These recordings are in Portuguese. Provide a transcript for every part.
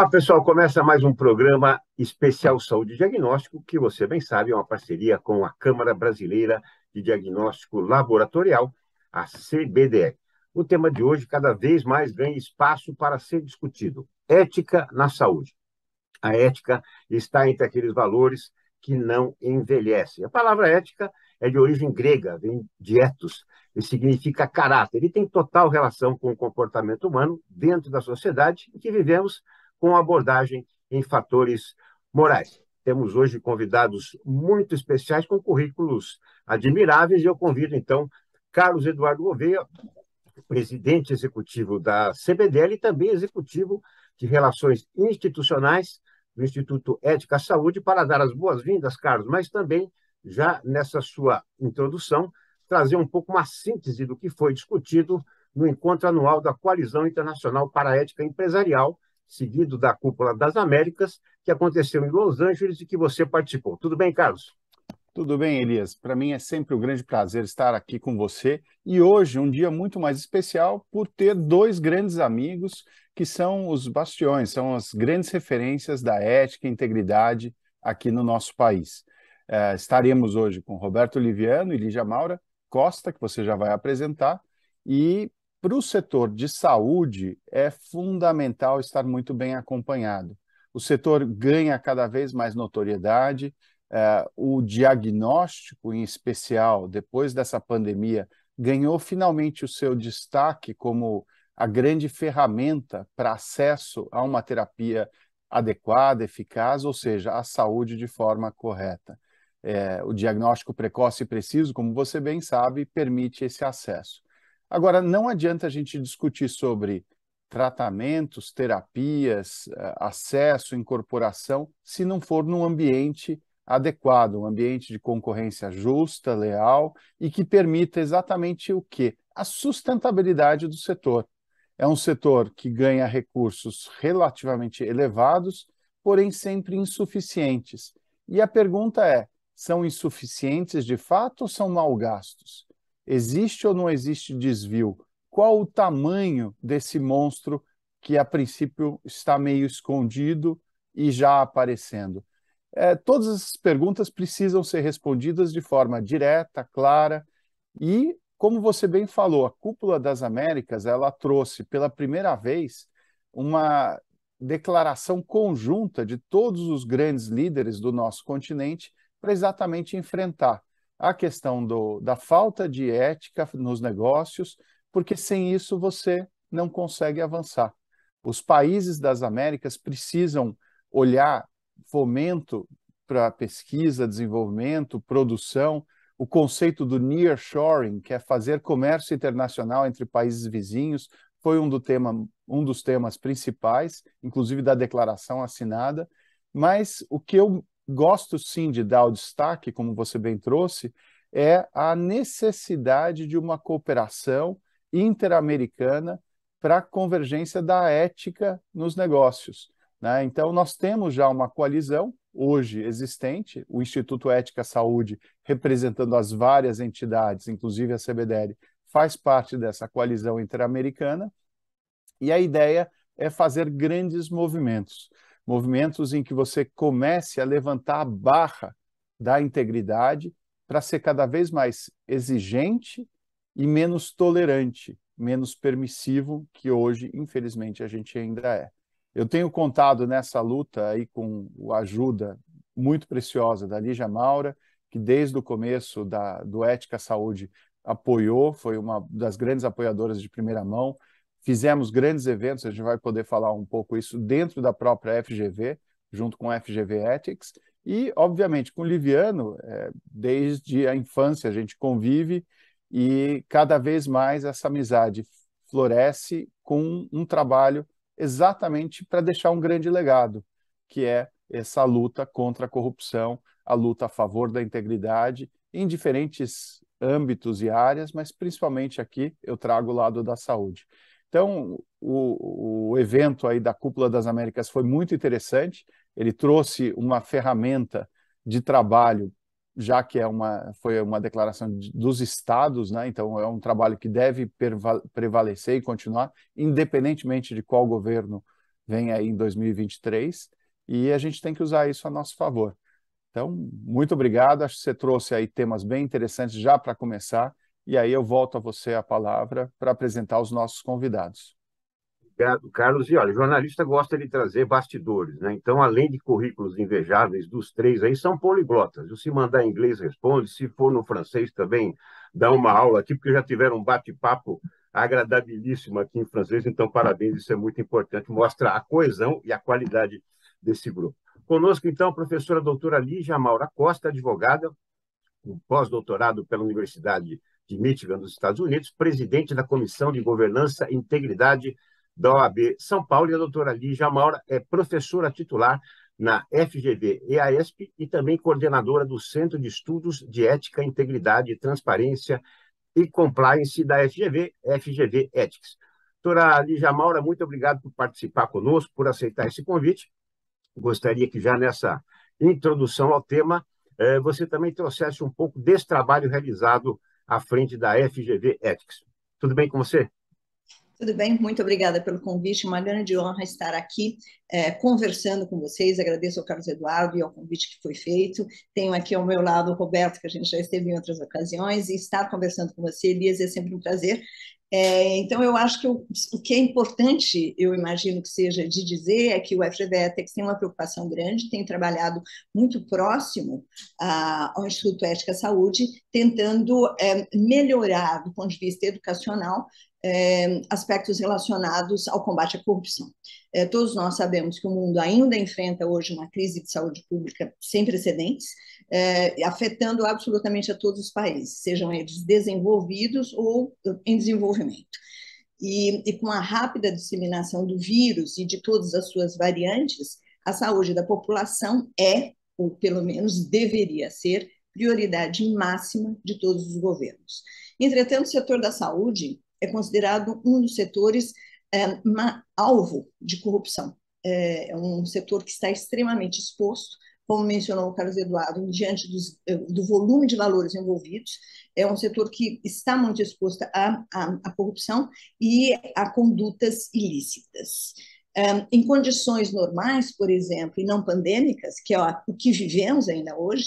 Olá, pessoal. Começa mais um programa especial Saúde e Diagnóstico, que você bem sabe é uma parceria com a Câmara Brasileira de Diagnóstico Laboratorial, a CBDE. O tema de hoje cada vez mais ganha espaço para ser discutido: ética na saúde. A ética está entre aqueles valores que não envelhecem. A palavra ética é de origem grega, vem de ethos, e significa caráter, Ele tem total relação com o comportamento humano dentro da sociedade em que vivemos com abordagem em fatores morais. Temos hoje convidados muito especiais com currículos admiráveis e eu convido então Carlos Eduardo Gouveia, presidente executivo da CBDL e também executivo de Relações Institucionais do Instituto Ética Saúde, para dar as boas-vindas, Carlos, mas também, já nessa sua introdução, trazer um pouco uma síntese do que foi discutido no encontro anual da Coalizão Internacional para a Ética Empresarial, seguido da Cúpula das Américas, que aconteceu em Los Angeles e que você participou. Tudo bem, Carlos? Tudo bem, Elias. Para mim é sempre um grande prazer estar aqui com você e hoje um dia muito mais especial por ter dois grandes amigos que são os bastiões, são as grandes referências da ética e integridade aqui no nosso país. Uh, estaremos hoje com Roberto Liviano e Lígia Maura Costa, que você já vai apresentar, e para o setor de saúde, é fundamental estar muito bem acompanhado. O setor ganha cada vez mais notoriedade, uh, o diagnóstico, em especial, depois dessa pandemia, ganhou finalmente o seu destaque como a grande ferramenta para acesso a uma terapia adequada, eficaz, ou seja, a saúde de forma correta. É, o diagnóstico precoce e preciso, como você bem sabe, permite esse acesso. Agora, não adianta a gente discutir sobre tratamentos, terapias, eh, acesso, incorporação, se não for num ambiente adequado, um ambiente de concorrência justa, leal e que permita exatamente o quê? A sustentabilidade do setor. É um setor que ganha recursos relativamente elevados, porém sempre insuficientes. E a pergunta é: são insuficientes de fato ou são mal gastos? Existe ou não existe desvio? Qual o tamanho desse monstro que, a princípio, está meio escondido e já aparecendo? É, todas essas perguntas precisam ser respondidas de forma direta, clara e, como você bem falou, a cúpula das Américas ela trouxe pela primeira vez uma declaração conjunta de todos os grandes líderes do nosso continente para exatamente enfrentar a questão do, da falta de ética nos negócios, porque sem isso você não consegue avançar. Os países das Américas precisam olhar fomento para pesquisa, desenvolvimento, produção, o conceito do nearshoring, que é fazer comércio internacional entre países vizinhos, foi um, do tema, um dos temas principais, inclusive da declaração assinada. Mas o que eu gosto sim de dar o destaque, como você bem trouxe, é a necessidade de uma cooperação interamericana para a convergência da ética nos negócios. Né? Então, nós temos já uma coalizão hoje existente, o Instituto Ética Saúde, representando as várias entidades, inclusive a CBDL, faz parte dessa coalizão interamericana, e a ideia é fazer grandes movimentos movimentos em que você comece a levantar a barra da integridade para ser cada vez mais exigente e menos tolerante, menos permissivo que hoje, infelizmente, a gente ainda é. Eu tenho contado nessa luta aí com a ajuda muito preciosa da Lígia Maura, que desde o começo da, do Ética Saúde apoiou, foi uma das grandes apoiadoras de primeira mão. Fizemos grandes eventos, a gente vai poder falar um pouco isso dentro da própria FGV, junto com a FGV Ethics. E, obviamente, com o Liviano, é, desde a infância a gente convive e cada vez mais essa amizade floresce com um trabalho exatamente para deixar um grande legado, que é essa luta contra a corrupção, a luta a favor da integridade em diferentes âmbitos e áreas, mas principalmente aqui eu trago o lado da saúde. Então, o, o evento aí da Cúpula das Américas foi muito interessante. Ele trouxe uma ferramenta de trabalho, já que é uma, foi uma declaração de, dos estados, né? então é um trabalho que deve prevalecer e continuar, independentemente de qual governo vem aí em 2023, e a gente tem que usar isso a nosso favor. Então, muito obrigado. Acho que você trouxe aí temas bem interessantes já para começar e aí eu volto a você a palavra para apresentar os nossos convidados. Obrigado, Carlos. E olha, jornalista gosta de trazer bastidores, né? Então, além de currículos invejáveis dos três aí, são poliglotas. E se mandar em inglês, responde. Se for no francês também, dá uma aula aqui, porque já tiveram um bate-papo agradabilíssimo aqui em francês. Então, parabéns, isso é muito importante. Mostra a coesão e a qualidade desse grupo. Conosco, então, a professora doutora Lígia Maura Costa, advogada, com pós-doutorado pela Universidade de Michigan, dos Estados Unidos, presidente da Comissão de Governança e Integridade da OAB São Paulo, e a doutora Lígia Maura é professora titular na FGV e ESP e também coordenadora do Centro de Estudos de Ética, Integridade, Transparência e Compliance da FGV, FGV Ethics. Doutora Lígia Maura, muito obrigado por participar conosco, por aceitar esse convite. Gostaria que já nessa introdução ao tema, eh, você também trouxesse um pouco desse trabalho realizado à frente da FGV Ethics. Tudo bem com você? Tudo bem, muito obrigada pelo convite. Uma grande honra estar aqui é, conversando com vocês. Agradeço ao Carlos Eduardo e ao convite que foi feito. Tenho aqui ao meu lado o Roberto, que a gente já esteve em outras ocasiões, e estar conversando com você, Elias, é sempre um prazer. É, então, eu acho que o que é importante, eu imagino que seja de dizer, é que o FGVETEX tem uma preocupação grande, tem trabalhado muito próximo ao Instituto Ética Saúde, tentando é, melhorar, do ponto de vista educacional, é, aspectos relacionados ao combate à corrupção. É, todos nós sabemos que o mundo ainda enfrenta hoje uma crise de saúde pública sem precedentes, é, afetando absolutamente a todos os países, sejam eles desenvolvidos ou em desenvolvimento. E, e com a rápida disseminação do vírus e de todas as suas variantes, a saúde da população é, ou pelo menos deveria ser, prioridade máxima de todos os governos. Entretanto, o setor da saúde é considerado um dos setores é, alvo de corrupção. É, é, um setor que está extremamente exposto, como mencionou o Carlos Eduardo, diante dos, eh, do volume de valores envolvidos, é um setor que está muito exposto à, à, à corrupção e a condutas ilícitas. É, em condições normais, por exemplo, e não pandêmicas, que é o que vivemos ainda hoje,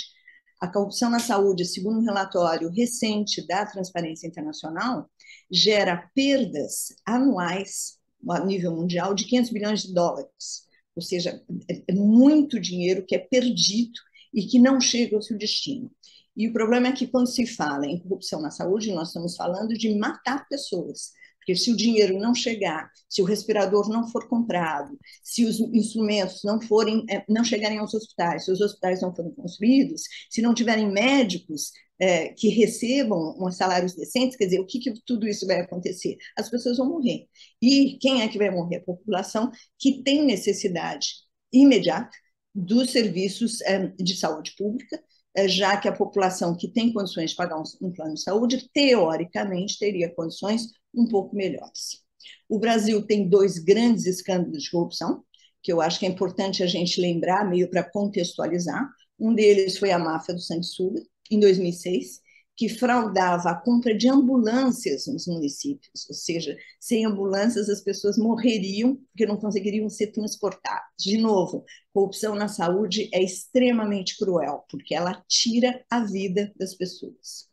a corrupção na saúde, segundo um relatório recente da Transparência Internacional, gera perdas anuais a nível mundial de 500 bilhões de dólares. Ou seja, é, é muito dinheiro que é perdido e que não chega ao seu destino. E o problema é que quando se fala em corrupção na saúde, nós estamos falando de matar pessoas. Porque se o dinheiro não chegar, se o respirador não for comprado, se os instrumentos não forem, eh, não chegarem aos hospitais, se os hospitais não forem construídos, se não tiverem médicos é, que recebam salários decentes, quer dizer, o que, que tudo isso vai acontecer? As pessoas vão morrer. E quem é que vai morrer? A população que tem necessidade imediata dos serviços é, de saúde pública, já que a população que tem condições de pagar um, plano de saúde, teoricamente, teria condições um pouco melhores. O Brasil tem dois grandes escândalos de corrupção, que eu acho que é importante a gente lembrar, meio para contextualizar. Um deles foi a máfia do sanguessuga, em 2006, que fraudava a compra de ambulâncias nos municípios, ou seja, sem ambulâncias as pessoas morreriam porque não conseguiriam ser transportadas. De novo, corrupção na saúde é extremamente cruel, porque ela tira a vida das pessoas.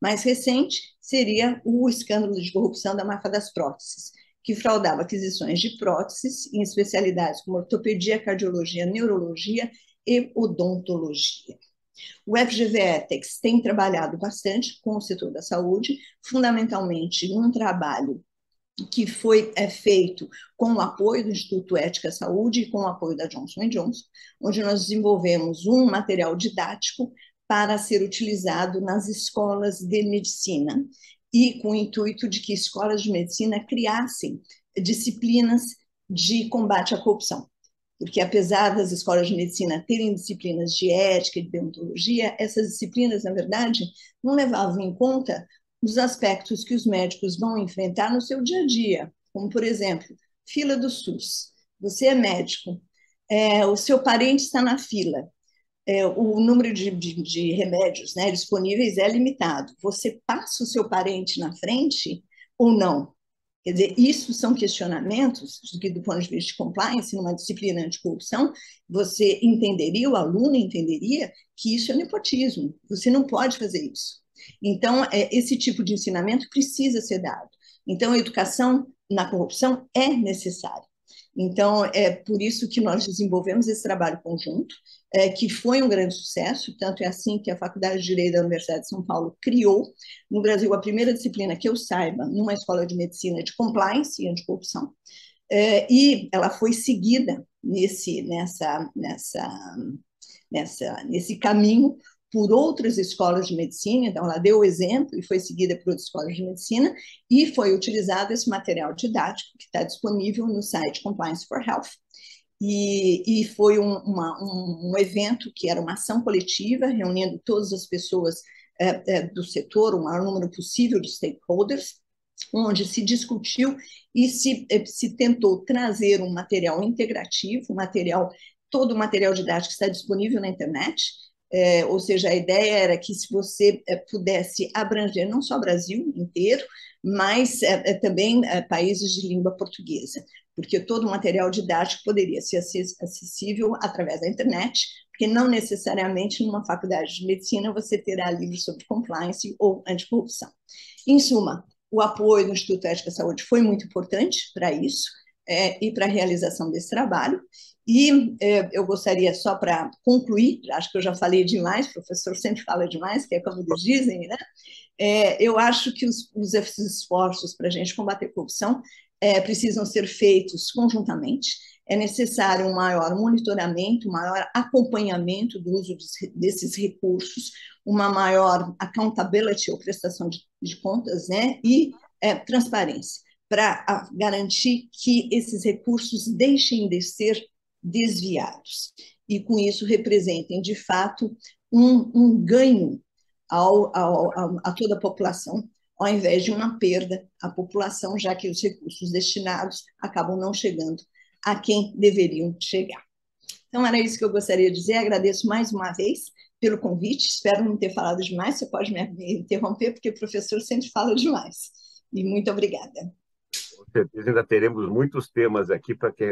Mais recente, seria o escândalo de corrupção da máfia das próteses, que fraudava aquisições de próteses em especialidades como ortopedia, cardiologia, neurologia e odontologia. O FGV-ETEX tem trabalhado bastante com o setor da saúde, fundamentalmente um trabalho que foi é, feito com o apoio do Instituto Ética Saúde e com o apoio da Johnson Johnson, onde nós desenvolvemos um material didático para ser utilizado nas escolas de medicina e com o intuito de que escolas de medicina criassem disciplinas de combate à corrupção. Porque apesar das escolas de medicina terem disciplinas de ética e de deontologia, essas disciplinas, na verdade, não levavam em conta os aspectos que os médicos vão enfrentar no seu dia a dia, como, por exemplo, fila do SUS. Você é médico, é, o seu parente está na fila, é, o número de, de, de remédios né, disponíveis é limitado. Você passa o seu parente na frente ou não? Quer dizer, isso são questionamentos que, do ponto de vista de compliance, numa disciplina anticorrupção, você entenderia, o aluno entenderia que isso é nepotismo, você não pode fazer isso. Então, é, esse tipo de ensinamento precisa ser dado. Então, a educação na corrupção é necessária. Então, é por isso que nós desenvolvemos esse trabalho conjunto, é, que foi um grande sucesso, tanto é assim que a Faculdade de Direito da Universidade de São Paulo criou, no Brasil, a primeira disciplina que eu saiba, numa escola de medicina de compliance e anticorrupção, é, e ela foi seguida nesse, nessa, nessa, nessa, nesse caminho por outras escolas de medicina, então ela deu o exemplo e foi seguida por outras escolas de medicina, e foi utilizado esse material didático que está disponível no site Compliance for Health. E, e foi um, uma, um, um, evento que era uma ação coletiva, reunindo todas as pessoas é, é, do setor, o maior número possível de stakeholders, onde se discutiu e se, eh, se tentou trazer um material integrativo, um material todo o material didático está disponível na internet, é, ou seja, a ideia era que se você é, pudesse abranger não só o Brasil inteiro, mas é, é, também é, países de língua portuguesa, porque todo o material didático poderia ser acessível através da internet, porque não necessariamente numa faculdade de medicina você terá livros sobre compliance ou anticorrupção. Em suma, o apoio do Instituto Ética da Saúde foi muito importante para isso é, e para a realização desse trabalho, e eh, eu gostaria, só para concluir, acho que eu já falei demais, o professor sempre fala demais, que é como eles dizem, né? É, eu acho que os, os esforços para a gente combater a corrupção é, precisam ser feitos conjuntamente. É necessário um maior monitoramento, um maior acompanhamento do uso de, desses recursos, uma maior accountability ou prestação de, de contas, né? E é, transparência para garantir que esses recursos deixem de ser desviados. E com isso representem, de fato, um, um ganho ao, ao, ao, a toda a população, ao invés de uma perda à população, já que os recursos destinados acabam não chegando a quem deveriam chegar. Então, era isso que eu gostaria de dizer. Agradeço mais uma vez pelo convite. Espero não ter falado demais. Você pode me interromper, porque o professor sempre fala demais. E muito obrigada. Com certeza, ainda teremos muitos temas aqui para que,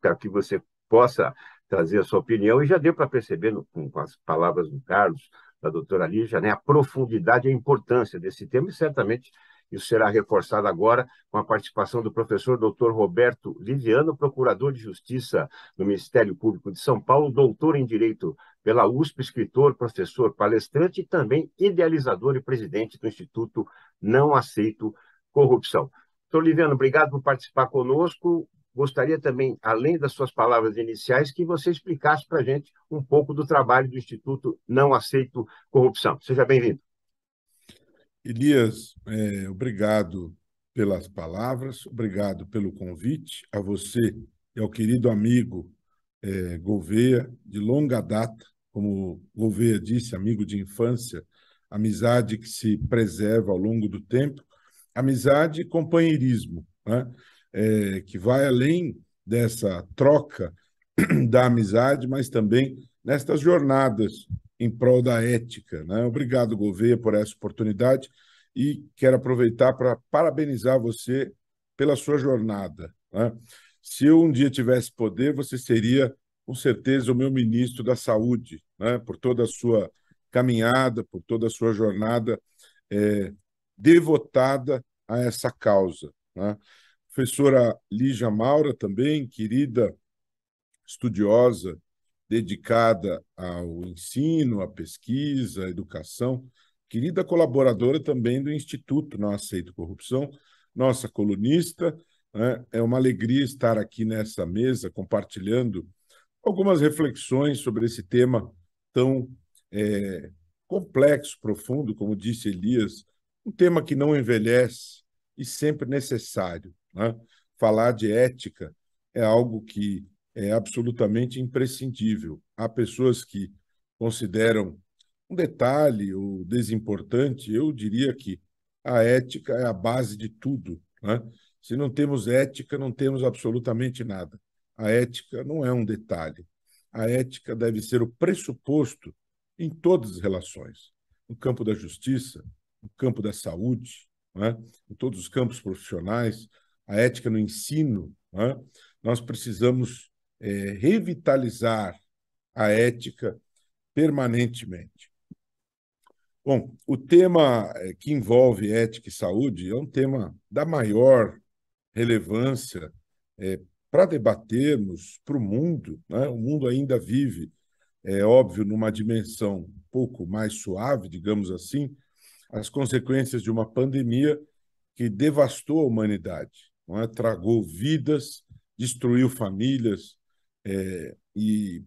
para que você possa trazer a sua opinião. E já deu para perceber, no, com as palavras do Carlos, da doutora Lígia, né, a profundidade e a importância desse tema, e certamente isso será reforçado agora com a participação do professor doutor Roberto Liviano, procurador de Justiça do Ministério Público de São Paulo, doutor em Direito pela USP, escritor, professor, palestrante e também idealizador e presidente do Instituto Não Aceito Corrupção. Doutor Liviano, obrigado por participar conosco gostaria também, além das suas palavras iniciais, que você explicasse para a gente um pouco do trabalho do Instituto Não Aceito Corrupção. Seja bem-vindo. Elias, é, obrigado pelas palavras, obrigado pelo convite a você e ao querido amigo é, Gouveia, de longa data, como Gouveia disse, amigo de infância, amizade que se preserva ao longo do tempo, amizade e companheirismo. Né? é, que vai além dessa troca da amizade, mas também nestas jornadas em prol da ética. Né? Obrigado, Gouveia, por essa oportunidade e quero aproveitar para parabenizar você pela sua jornada. Né? Se eu um dia tivesse poder, você seria, com certeza, o meu ministro da Saúde, né? por toda a sua caminhada, por toda a sua jornada é, devotada a essa causa. Né? professora Lígia Maura, também, querida estudiosa, dedicada ao ensino, à pesquisa, à educação, querida colaboradora também do Instituto Não Aceito Corrupção, nossa colunista. Né? É uma alegria estar aqui nessa mesa compartilhando algumas reflexões sobre esse tema tão é, complexo, profundo, como disse Elias, um tema que não envelhece e sempre necessário. Né? Falar de ética é algo que é absolutamente imprescindível. Há pessoas que consideram um detalhe ou desimportante, eu diria que a ética é a base de tudo. Né? Se não temos ética, não temos absolutamente nada. A ética não é um detalhe. A ética deve ser o pressuposto em todas as relações no campo da justiça, no campo da saúde, né? em todos os campos profissionais, a ética no ensino, né? nós precisamos é, revitalizar a ética permanentemente. Bom, o tema é, que envolve ética e saúde é um tema da maior relevância é, para debatermos para o mundo. Né? O mundo ainda vive, é óbvio, numa dimensão um pouco mais suave, digamos assim, as consequências de uma pandemia que devastou a humanidade é? tragou vidas, destruiu famílias é, e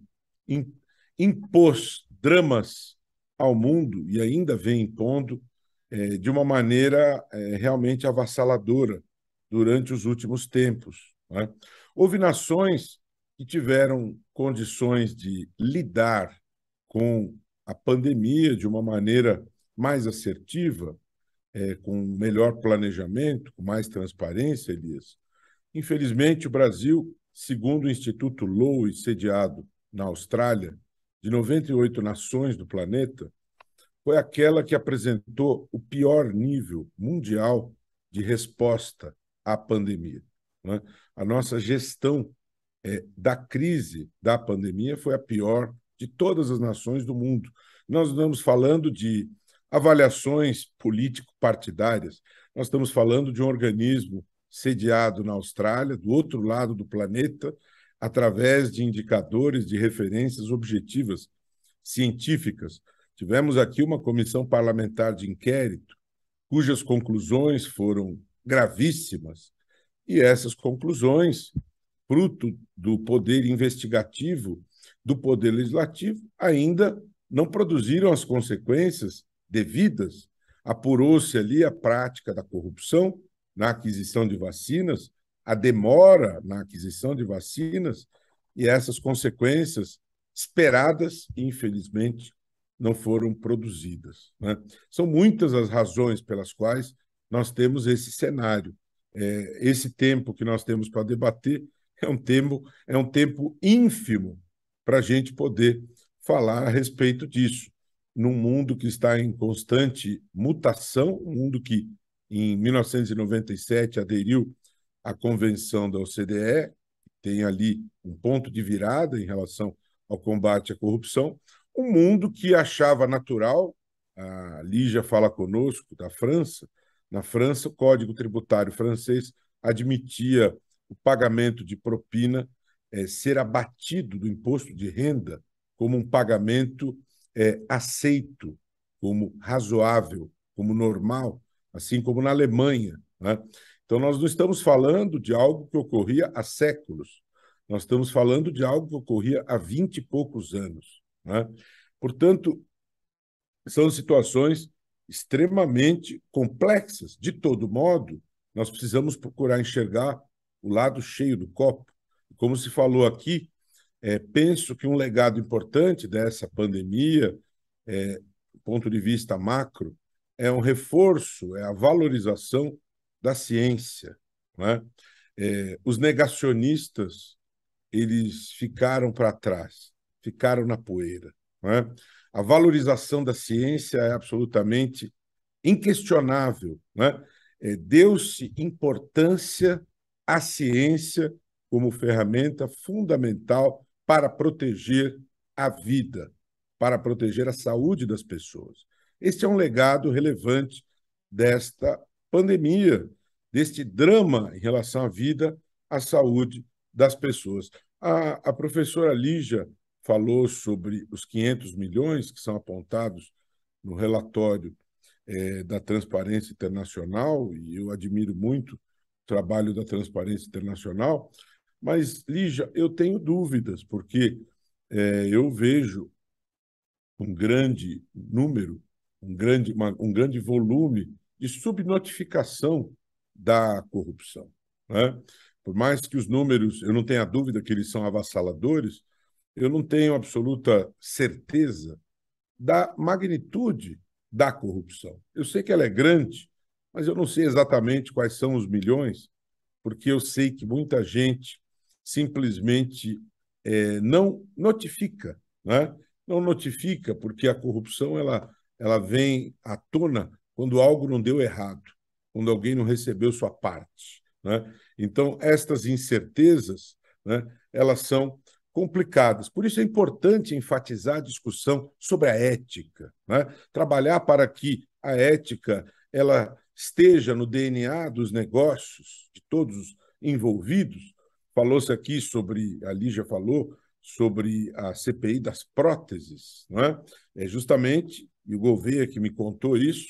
in, impôs dramas ao mundo e ainda vem impondo é, de uma maneira é, realmente avassaladora durante os últimos tempos. É? Houve nações que tiveram condições de lidar com a pandemia de uma maneira mais assertiva, é, com melhor planejamento, com mais transparência, Elias. Infelizmente, o Brasil, segundo o Instituto Lowe, sediado na Austrália, de 98 nações do planeta, foi aquela que apresentou o pior nível mundial de resposta à pandemia. Né? A nossa gestão é, da crise da pandemia foi a pior de todas as nações do mundo. Nós estamos falando de avaliações político-partidárias. Nós estamos falando de um organismo sediado na Austrália, do outro lado do planeta, através de indicadores de referências objetivas científicas. Tivemos aqui uma comissão parlamentar de inquérito, cujas conclusões foram gravíssimas, e essas conclusões, fruto do poder investigativo do poder legislativo, ainda não produziram as consequências devidas, apurou-se ali a prática da corrupção na aquisição de vacinas, a demora na aquisição de vacinas e essas consequências esperadas, infelizmente, não foram produzidas. Né? São muitas as razões pelas quais nós temos esse cenário. É, esse tempo que nós temos para debater é um tempo, é um tempo ínfimo para a gente poder falar a respeito disso num mundo que está em constante mutação, um mundo que em 1997 aderiu à convenção da OCDE, tem ali um ponto de virada em relação ao combate à corrupção, um mundo que achava natural, a Lígia fala conosco da França, na França o Código Tributário francês admitia o pagamento de propina é, ser abatido do imposto de renda como um pagamento é, aceito como razoável, como normal, assim como na Alemanha. Né? Então, nós não estamos falando de algo que ocorria há séculos, nós estamos falando de algo que ocorria há vinte e poucos anos. Né? Portanto, são situações extremamente complexas. De todo modo, nós precisamos procurar enxergar o lado cheio do copo. Como se falou aqui, é, penso que um legado importante dessa pandemia, é, do ponto de vista macro, é um reforço, é a valorização da ciência. Né? É, os negacionistas eles ficaram para trás, ficaram na poeira. Né? A valorização da ciência é absolutamente inquestionável. Né? É, Deu-se importância à ciência como ferramenta fundamental para proteger a vida, para proteger a saúde das pessoas. Este é um legado relevante desta pandemia, deste drama em relação à vida, à saúde das pessoas. A, a professora Lígia falou sobre os 500 milhões que são apontados no relatório é, da Transparência Internacional, e eu admiro muito o trabalho da Transparência Internacional, mas, Lígia, eu tenho dúvidas, porque é, eu vejo um grande número, um grande, uma, um grande volume de subnotificação da corrupção. Né? Por mais que os números, eu não tenha dúvida que eles são avassaladores, eu não tenho absoluta certeza da magnitude da corrupção. Eu sei que ela é grande, mas eu não sei exatamente quais são os milhões, porque eu sei que muita gente simplesmente é, não notifica, né? não notifica porque a corrupção ela, ela vem à tona quando algo não deu errado, quando alguém não recebeu sua parte. Né? Então, estas incertezas né, elas são complicadas. Por isso é importante enfatizar a discussão sobre a ética, né? trabalhar para que a ética ela esteja no DNA dos negócios de todos os envolvidos, Falou-se aqui sobre, a Lígia falou, sobre a CPI das próteses, não é? É justamente, e o Gouveia que me contou isso,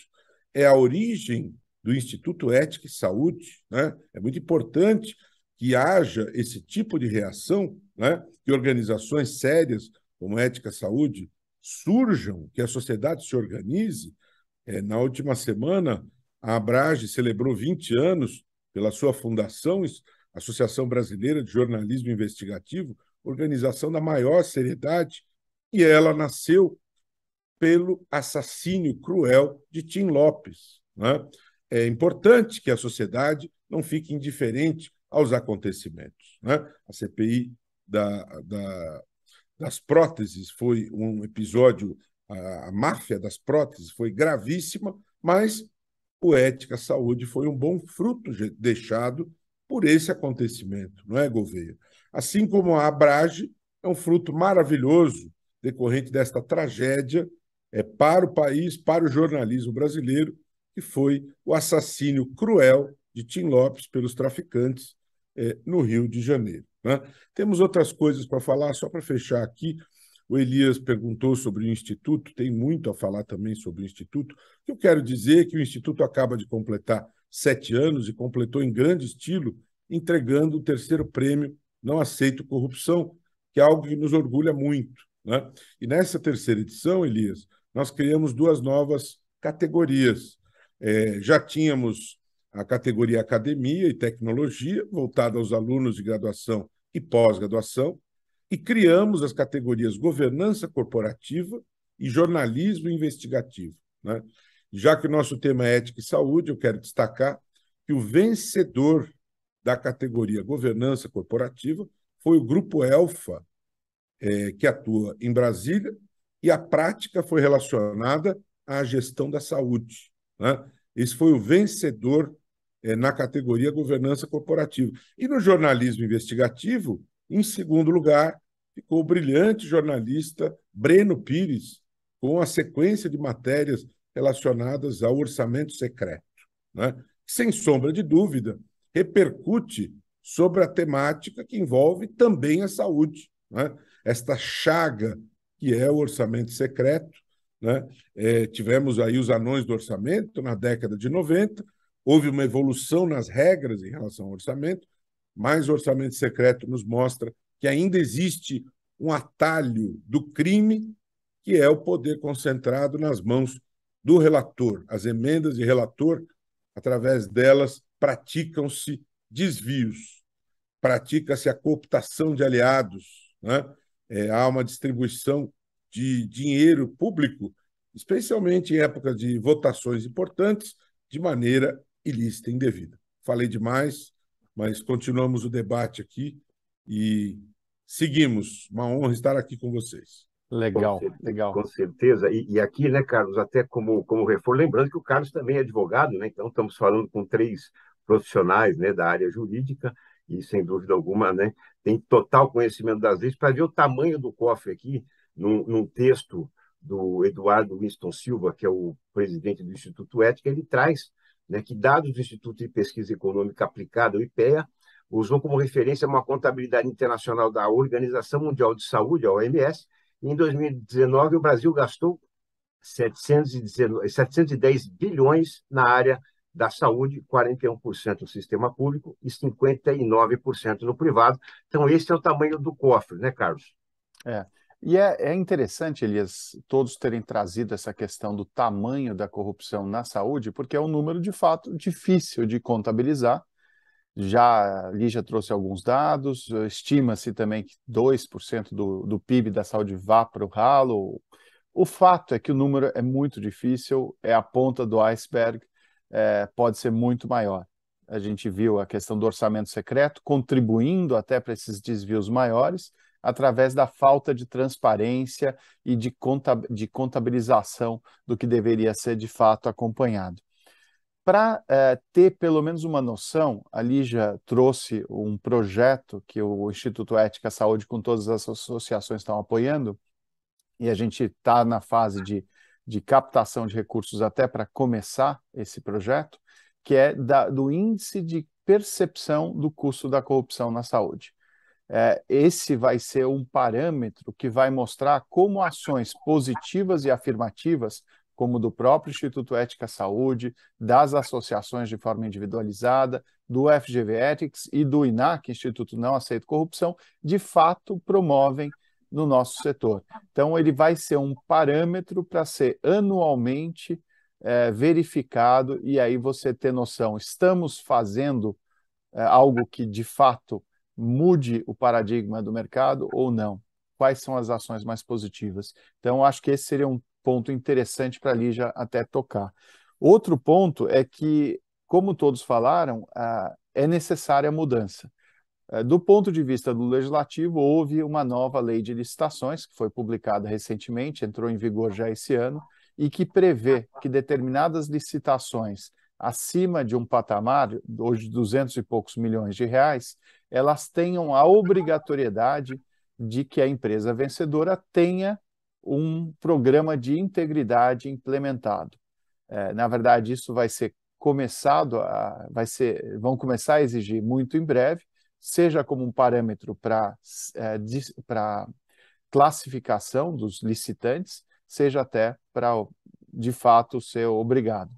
é a origem do Instituto Ética e Saúde, né? É muito importante que haja esse tipo de reação, né? Que organizações sérias como Ética e Saúde surjam, que a sociedade se organize. É, na última semana, a Abrage celebrou 20 anos pela sua fundação, Associação Brasileira de Jornalismo Investigativo, organização da maior seriedade, e ela nasceu pelo assassínio cruel de Tim Lopes. Né? É importante que a sociedade não fique indiferente aos acontecimentos. Né? A CPI da, da, das próteses foi um episódio, a, a máfia das próteses foi gravíssima, mas o Ética Saúde foi um bom fruto deixado por esse acontecimento, não é, Gouveia? Assim como a Abrage é um fruto maravilhoso decorrente desta tragédia é, para o país, para o jornalismo brasileiro, que foi o assassínio cruel de Tim Lopes pelos traficantes é, no Rio de Janeiro. Né? Temos outras coisas para falar, só para fechar aqui. O Elias perguntou sobre o Instituto, tem muito a falar também sobre o Instituto. O que eu quero dizer é que o Instituto acaba de completar sete anos e completou em grande estilo, entregando o terceiro prêmio Não Aceito Corrupção, que é algo que nos orgulha muito. Né? E nessa terceira edição, Elias, nós criamos duas novas categorias. É, já tínhamos a categoria Academia e Tecnologia, voltada aos alunos de graduação e pós-graduação, e criamos as categorias Governança Corporativa e Jornalismo Investigativo. Né? Já que o nosso tema é ética e saúde, eu quero destacar que o vencedor da categoria governança corporativa foi o Grupo Elfa, é, que atua em Brasília, e a prática foi relacionada à gestão da saúde. Né? Esse foi o vencedor é, na categoria governança corporativa. E no jornalismo investigativo, em segundo lugar, ficou o brilhante jornalista Breno Pires, com a sequência de matérias relacionadas ao orçamento secreto, né? sem sombra de dúvida, repercute sobre a temática que envolve também a saúde. Né? Esta chaga que é o orçamento secreto. Né? É, tivemos aí os anões do orçamento na década de 90, houve uma evolução nas regras em relação ao orçamento, mas o orçamento secreto nos mostra que ainda existe um atalho do crime, que é o poder concentrado nas mãos do relator. As emendas de relator, através delas, praticam-se desvios, pratica-se a cooptação de aliados, né? é, há uma distribuição de dinheiro público, especialmente em época de votações importantes, de maneira ilícita, e indevida. Falei demais, mas continuamos o debate aqui e seguimos. Uma honra estar aqui com vocês. Legal, com, legal. Com certeza. E, e, aqui, né, Carlos, até como, como reforço, lembrando que o Carlos também é advogado, né? Então, estamos falando com três profissionais né, da área jurídica e, sem dúvida alguma, né, tem total conhecimento das leis para ver o tamanho do cofre aqui num, num texto do Eduardo Winston Silva, que é o presidente do Instituto Ética, ele traz né, que dados do Instituto de Pesquisa Econômica Aplicada, o IPEA, usou como referência uma contabilidade internacional da Organização Mundial de Saúde, a OMS, em 2019, o Brasil gastou 710 bilhões na área da saúde, 41% no sistema público e 59% no privado. Então, esse é o tamanho do cofre, né, Carlos? É. E é, é, interessante, Elias, todos terem trazido essa questão do tamanho da corrupção na saúde, porque é um número de fato difícil de contabilizar, já ali já trouxe alguns dados, eh, estima-se também que 2% do, do PIB da saúde vá para o ralo. O fato é que o número é muito difícil, é a ponta do iceberg, é, pode ser muito maior. A gente viu a questão do orçamento secreto contribuindo até para esses desvios maiores, através da falta de transparência e de contabilização do que deveria ser de fato acompanhado para é, eh, ter pelo menos uma noção, a Lígia trouxe um projeto que o Instituto Ética Saúde, com todas as associações, estão apoiando, e a gente está na fase de, de captação de recursos até para começar esse projeto, que é da, do Índice de Percepção do Custo da Corrupção na Saúde. É, esse vai ser um parâmetro que vai mostrar como ações positivas e afirmativas como do próprio Instituto Ética Saúde, das associações de forma individualizada, do FGV Ethics e do INAC, Instituto Não Aceito Corrupção, de fato promovem no nosso setor. Então, ele vai ser um parâmetro para ser anualmente é, verificado e aí você ter noção, estamos fazendo é, algo que de fato mude o paradigma do mercado ou não? Quais são as ações mais positivas? Então, acho que esse seria um ponto interessante para a Lígia até tocar. Outro ponto é que, como todos falaram, é necessária a mudança. É, do ponto de vista do legislativo, houve uma nova lei de licitações, que foi publicada recentemente, entrou em vigor já esse ano, e que prevê que determinadas licitações acima de um patamar, hoje 200 e poucos milhões de reais, elas tenham a obrigatoriedade de que a empresa vencedora tenha um programa de integridade implementado. É, na verdade, isso vai ser começado, a, vai ser, vão começar a exigir muito em breve, seja como um parâmetro para é, para classificação dos licitantes, seja até para de fato ser obrigado.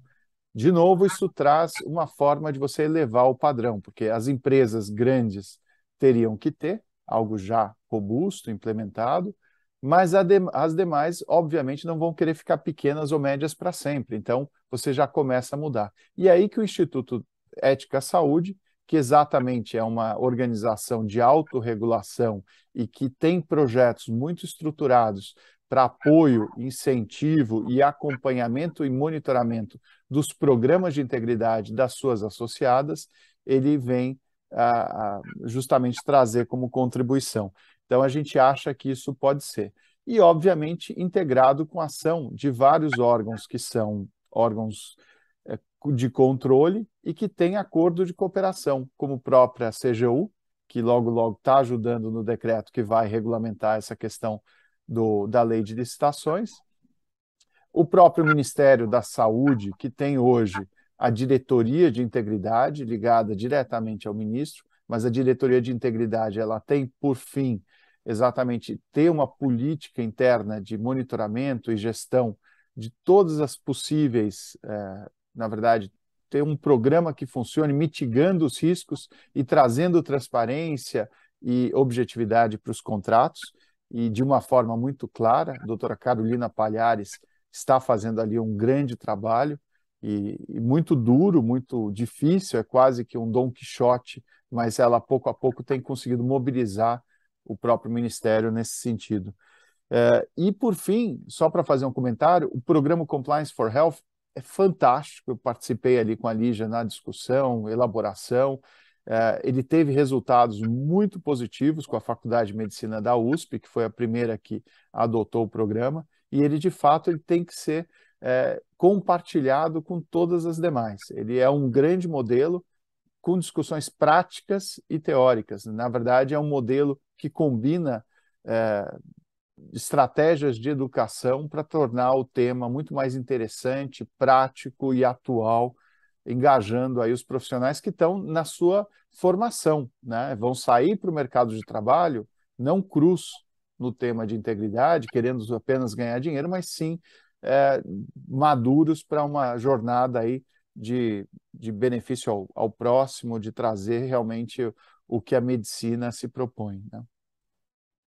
De novo, isso traz uma forma de você elevar o padrão, porque as empresas grandes teriam que ter algo já robusto, implementado, mas de, as demais, obviamente, não vão querer ficar pequenas ou médias para sempre. Então, você já começa a mudar. E é aí que o Instituto Ética Saúde, que exatamente é uma organização de autorregulação e que tem projetos muito estruturados para apoio, incentivo e acompanhamento e monitoramento dos programas de integridade das suas associadas, ele vem ah, ah, justamente trazer como contribuição. Então, a gente acha que isso pode ser. E, obviamente, integrado com a ação de vários órgãos que são órgãos é, de controle e que têm acordo de cooperação, como própria CGU, que logo, logo está ajudando no decreto que vai regulamentar essa questão do, da lei de licitações. O próprio Ministério da Saúde, que tem hoje a diretoria de integridade ligada diretamente ao ministro, mas a diretoria de integridade ela tem por fim exatamente ter uma política interna de monitoramento e gestão de todas as possíveis, é, na verdade, ter um programa que funcione mitigando os riscos e trazendo transparência e objetividade para os contratos e de uma forma muito clara. A doutora Carolina Palhares está fazendo ali um grande trabalho e, e muito duro, muito difícil, é quase que um Dom Quixote, mas ela pouco a pouco tem conseguido mobilizar o próprio Ministério nesse sentido. É, e, por fim, só para fazer um comentário, o programa Compliance for Health é fantástico. Eu participei ali com a Lígia na discussão, elaboração. É, ele teve resultados muito positivos com a Faculdade de Medicina da USP, que foi a primeira que adotou o programa, e ele, de fato, ele tem que ser é, compartilhado com todas as demais. Ele é um grande modelo com discussões práticas e teóricas. Na verdade, é um modelo que combina é, estratégias de educação para tornar o tema muito mais interessante, prático e atual, engajando aí os profissionais que estão na sua formação, né? Vão sair para o mercado de trabalho não cruz no tema de integridade, querendo apenas ganhar dinheiro, mas sim é, maduros para uma jornada aí de, de benefício ao, ao, próximo, de trazer realmente o que a medicina se propõe. Né?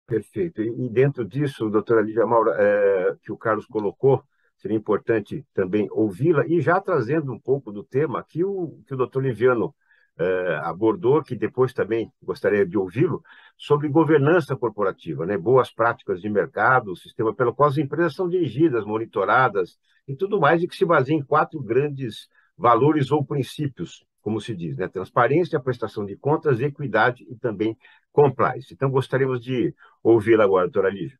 Perfeito. E dentro disso, doutora Lívia Maura, é, que o Carlos colocou, seria importante também ouvi-la, e já trazendo um pouco do tema que o, que o doutor Liviano é, abordou, que depois também gostaria de ouvi-lo, sobre governança corporativa, né? boas práticas de mercado, o sistema pelo qual as empresas são dirigidas, monitoradas e tudo mais, e que se baseia em quatro grandes valores ou princípios, como se diz, né? transparência, prestação de contas, equidade e também compliance. Então, gostaríamos de ouvi-la agora, doutora Lívia.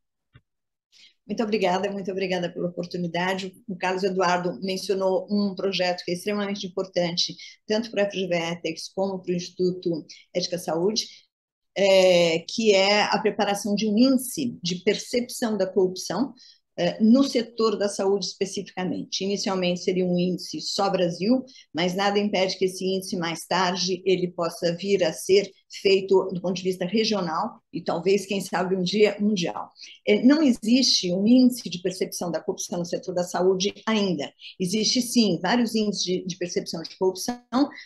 Muito obrigada, muito obrigada pela oportunidade. O Carlos Eduardo mencionou um projeto que é extremamente importante, tanto para a FGVETEX como para o Instituto Ética Saúde, é, que é a preparação de um índice de percepção da corrupção é, no setor da saúde especificamente. Inicialmente seria um índice só Brasil, mas nada impede que esse índice mais tarde ele possa vir a ser feito do ponto de vista regional e talvez, quem sabe, um dia mundial. É, não existe um índice de percepção da corrupção no setor da saúde ainda. Existe, sim, vários índices de, de percepção de corrupção,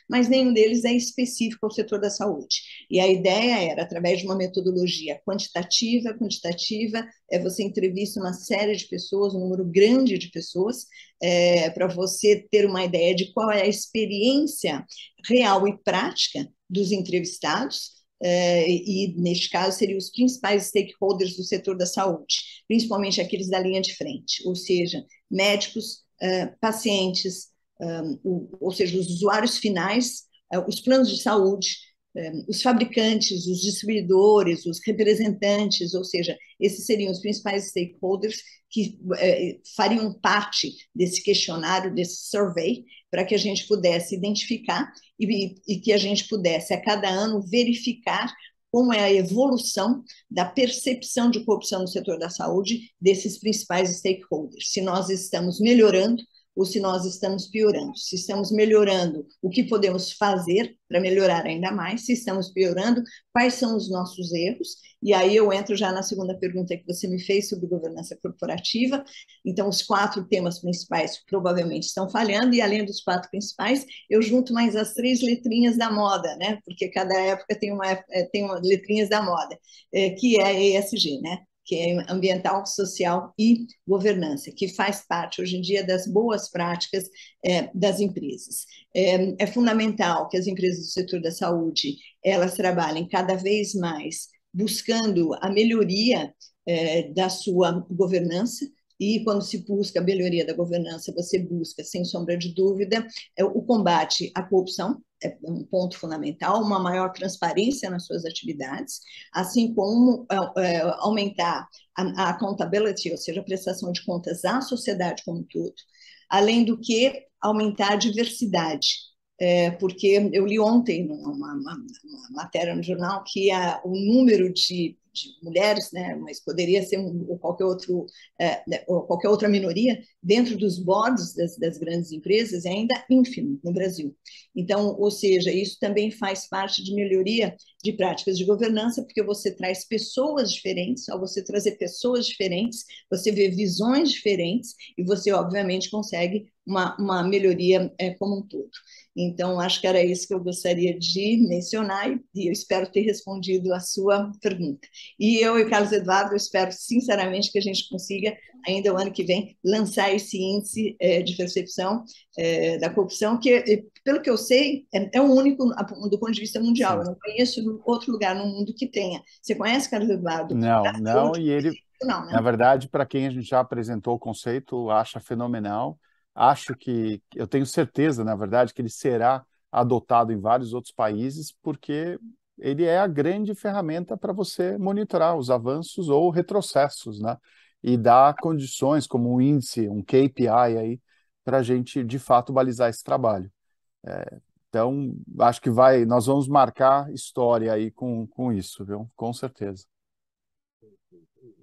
mas nenhum deles é específico ao setor da saúde. E a ideia era, através de uma metodologia quantitativa, quantitativa, é você entrevista uma série de pessoas, um número grande de pessoas, é, para você ter uma ideia de qual é a experiência real e prática dos entrevistados, eh, e neste caso seriam os principais stakeholders do setor da saúde, principalmente aqueles da linha de frente, ou seja, médicos, eh, pacientes, eh, ou seja, os usuários finais, os planos de saúde, eh, os fabricantes, os distribuidores, os representantes, ou seja, esses seriam os principais stakeholders que eh, fariam parte desse questionário, desse survey, para que a gente pudesse identificar e, e que a gente pudesse a cada ano verificar como é a evolução da percepção de corrupção no setor da saúde desses principais stakeholders. Se nós estamos melhorando ou se nós estamos piorando, se estamos melhorando, o que podemos fazer para melhorar ainda mais, se estamos piorando, quais são os nossos erros, e aí eu entro já na segunda pergunta que você me fez sobre governança corporativa. Então, os quatro temas principais provavelmente estão falhando, e além dos quatro principais, eu junto mais as três letrinhas da moda, né? Porque cada época tem uma, é, tem uma letrinhas da moda, é, que é ESG, né? que é ambiental, social e governança, que faz parte hoje em dia das boas práticas é, das empresas. É, é, fundamental que as empresas do setor da saúde elas trabalhem cada vez mais buscando a melhoria é, da sua governança, e quando se busca a melhoria da governança, você busca, sem sombra de dúvida, é, o combate à corrupção, é um ponto fundamental, uma maior transparência nas suas atividades, assim como é, é, aumentar a, accountability, ou seja, a prestação de contas à sociedade como um todo, além do que aumentar a diversidade é, porque eu li ontem numa uma, uma, matéria no jornal que a, o número de de mulheres, né, mas poderia ser um, ou qualquer, outro, é, né, ou qualquer outra minoria, dentro dos boards das, das, grandes empresas é ainda ínfimo no Brasil. Então, ou seja, isso também faz parte de melhoria de práticas de governança, porque você traz pessoas diferentes, ao você trazer pessoas diferentes, você vê visões diferentes e você, obviamente, consegue uma, uma melhoria é, como um todo. Então, acho que era isso que eu gostaria de mencionar e eu espero ter respondido a sua pergunta. E eu e Carlos Eduardo, eu espero sinceramente que a gente consiga, ainda o ano que vem, lançar esse índice é, de percepção é, da corrupção, que, pelo que eu sei, é, é o único do ponto de vista mundial. Sim. Eu não conheço outro lugar no mundo que tenha. Você conhece, Carlos Eduardo? Não, não, e ele. Não, né? Na verdade, para quem a gente já apresentou o conceito, acha fenomenal acho que, eu tenho certeza, na verdade, que ele será adotado em vários outros países, porque ele é a grande ferramenta para você monitorar os avanços ou retrocessos, né? E dar condições como um índice, um KPI aí, para a gente de fato balizar esse trabalho. É, então, acho que vai, nós vamos marcar história aí com, com isso, viu? Com certeza.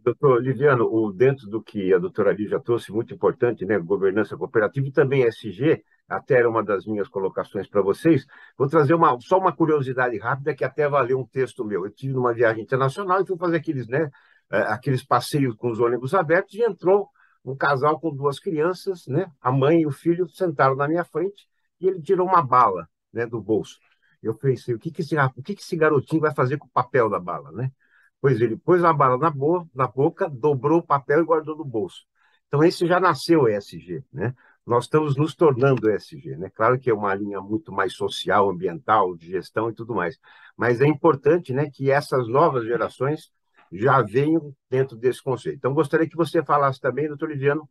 Doutor Liviano, o, dentro do que a doutora Lívia trouxe, muito importante, né? Governança cooperativa e também SG, até era uma das minhas colocações para vocês. Vou trazer uma, só uma curiosidade rápida que até valeu um texto meu. Eu tive numa viagem internacional e fui fazer aqueles, né? Eh, aqueles passeios com os ônibus abertos e entrou um casal com duas crianças, né? A mãe e o filho sentaram na minha frente e ele tirou uma bala, né? Do bolso. Eu pensei, o que que esse, o que que esse garotinho vai fazer com o papel da bala, né? Pois ele pôs a bala na, bo na boca, dobrou o papel e guardou no bolso. Então, esse já nasceu ESG, né? Nós estamos nos tornando ESG, né? Claro que é uma linha muito mais social, ambiental, de gestão e tudo mais, mas é importante, né, que essas novas gerações já venham dentro desse conceito. Então, gostaria que você falasse também, doutor Liviano,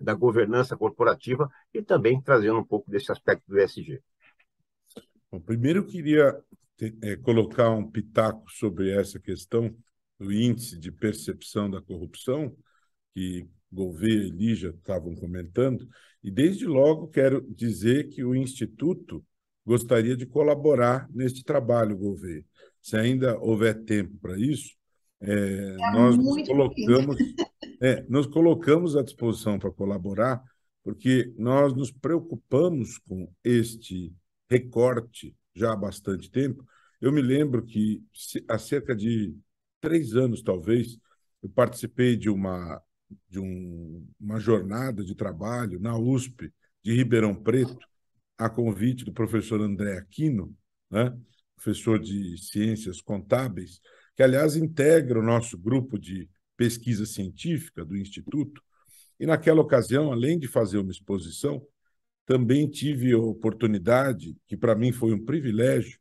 da governança corporativa e também trazendo um pouco desse aspecto do ESG. Bom, primeiro eu queria te, é, colocar um pitaco sobre essa questão do índice de percepção da corrupção, que Gouveia e Lígia estavam comentando, e desde logo quero dizer que o Instituto gostaria de colaborar neste trabalho, Gouveia. Se ainda houver tempo para isso, é, é nós nos colocamos, é, nos colocamos à disposição para colaborar, porque nós nos preocupamos com este recorte já há bastante tempo. Eu me lembro que há cerca de três anos, talvez, eu participei de uma, de um, uma jornada de trabalho na USP de Ribeirão Preto, a convite do professor André Aquino, né? professor de Ciências Contábeis, que, aliás, integra o nosso grupo de pesquisa científica do Instituto. E, naquela ocasião, além de fazer uma exposição, também tive a oportunidade, que para mim foi um privilégio,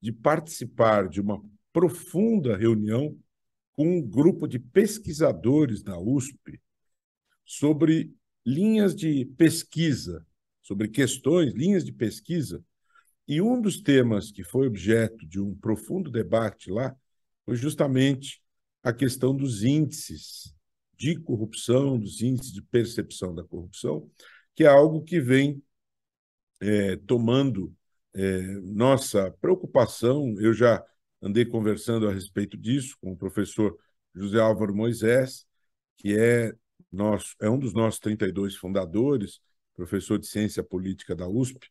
de participar de uma profunda reunião com um grupo de pesquisadores da USP sobre linhas de pesquisa, sobre questões, linhas de pesquisa. E um dos temas que foi objeto de um profundo debate lá foi justamente a questão dos índices de corrupção, dos índices de percepção da corrupção, que é algo que vem é, tomando é, nossa preocupação. Eu já andei conversando a respeito disso com o professor José Álvaro Moisés, que é, nosso, é um dos nossos 32 fundadores, professor de ciência política da USP,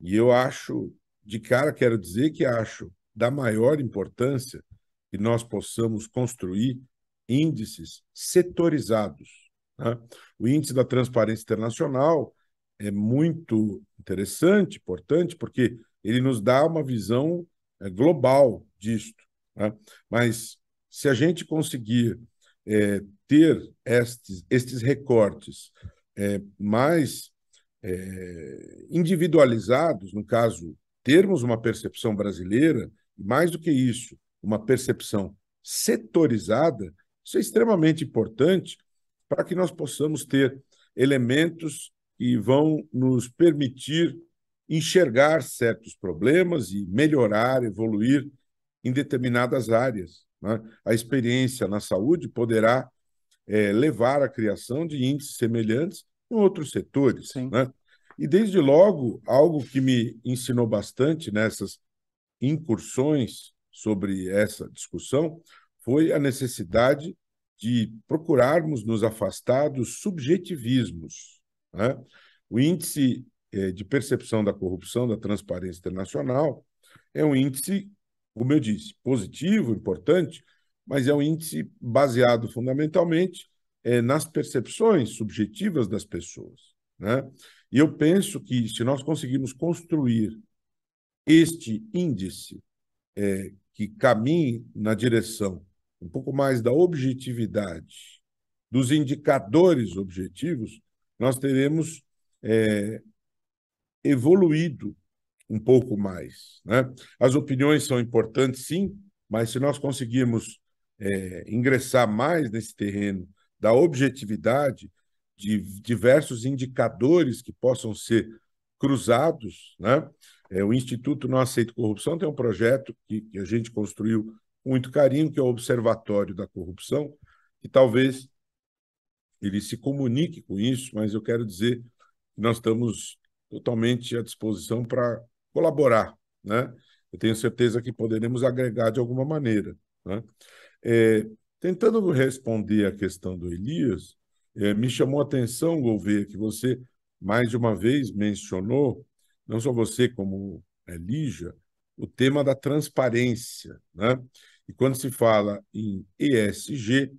e eu acho, de cara, quero dizer que acho da maior importância que nós possamos construir índices setorizados né? O índice da transparência internacional é muito interessante, importante, porque ele nos dá uma visão é, global disto. Né? Mas se a gente conseguir é, ter estes, estes recortes é, mais é, individualizados, no caso, termos uma percepção brasileira, mais do que isso, uma percepção setorizada, isso é extremamente importante para que nós possamos ter elementos que vão nos permitir enxergar certos problemas e melhorar, evoluir em determinadas áreas. Né? A experiência na saúde poderá é, levar à criação de índices semelhantes em outros setores. Né? E desde logo, algo que me ensinou bastante nessas incursões sobre essa discussão foi a necessidade de procurarmos nos afastar dos subjetivismos. Né? O índice é, de percepção da corrupção da Transparência Internacional é um índice, como eu disse, positivo, importante, mas é um índice baseado fundamentalmente é, nas percepções subjetivas das pessoas. Né? E eu penso que se nós conseguirmos construir este índice é, que caminhe na direção um pouco mais da objetividade, dos indicadores objetivos, nós teremos é, evoluído um pouco mais. Né? As opiniões são importantes, sim, mas se nós conseguirmos é, ingressar mais nesse terreno da objetividade, de diversos indicadores que possam ser cruzados, né? É, o Instituto Não Aceita Corrupção tem um projeto que, que a gente construiu muito carinho, que é o Observatório da Corrupção, e talvez ele se comunique com isso, mas eu quero dizer que nós estamos totalmente à disposição para colaborar, né? Eu tenho certeza que poderemos agregar de alguma maneira, né? É, tentando responder a questão do Elias, é, me chamou a atenção, Gouveia, que você mais de uma vez mencionou, não só você como Elija, é, o tema da transparência, né? E quando se fala em ESG,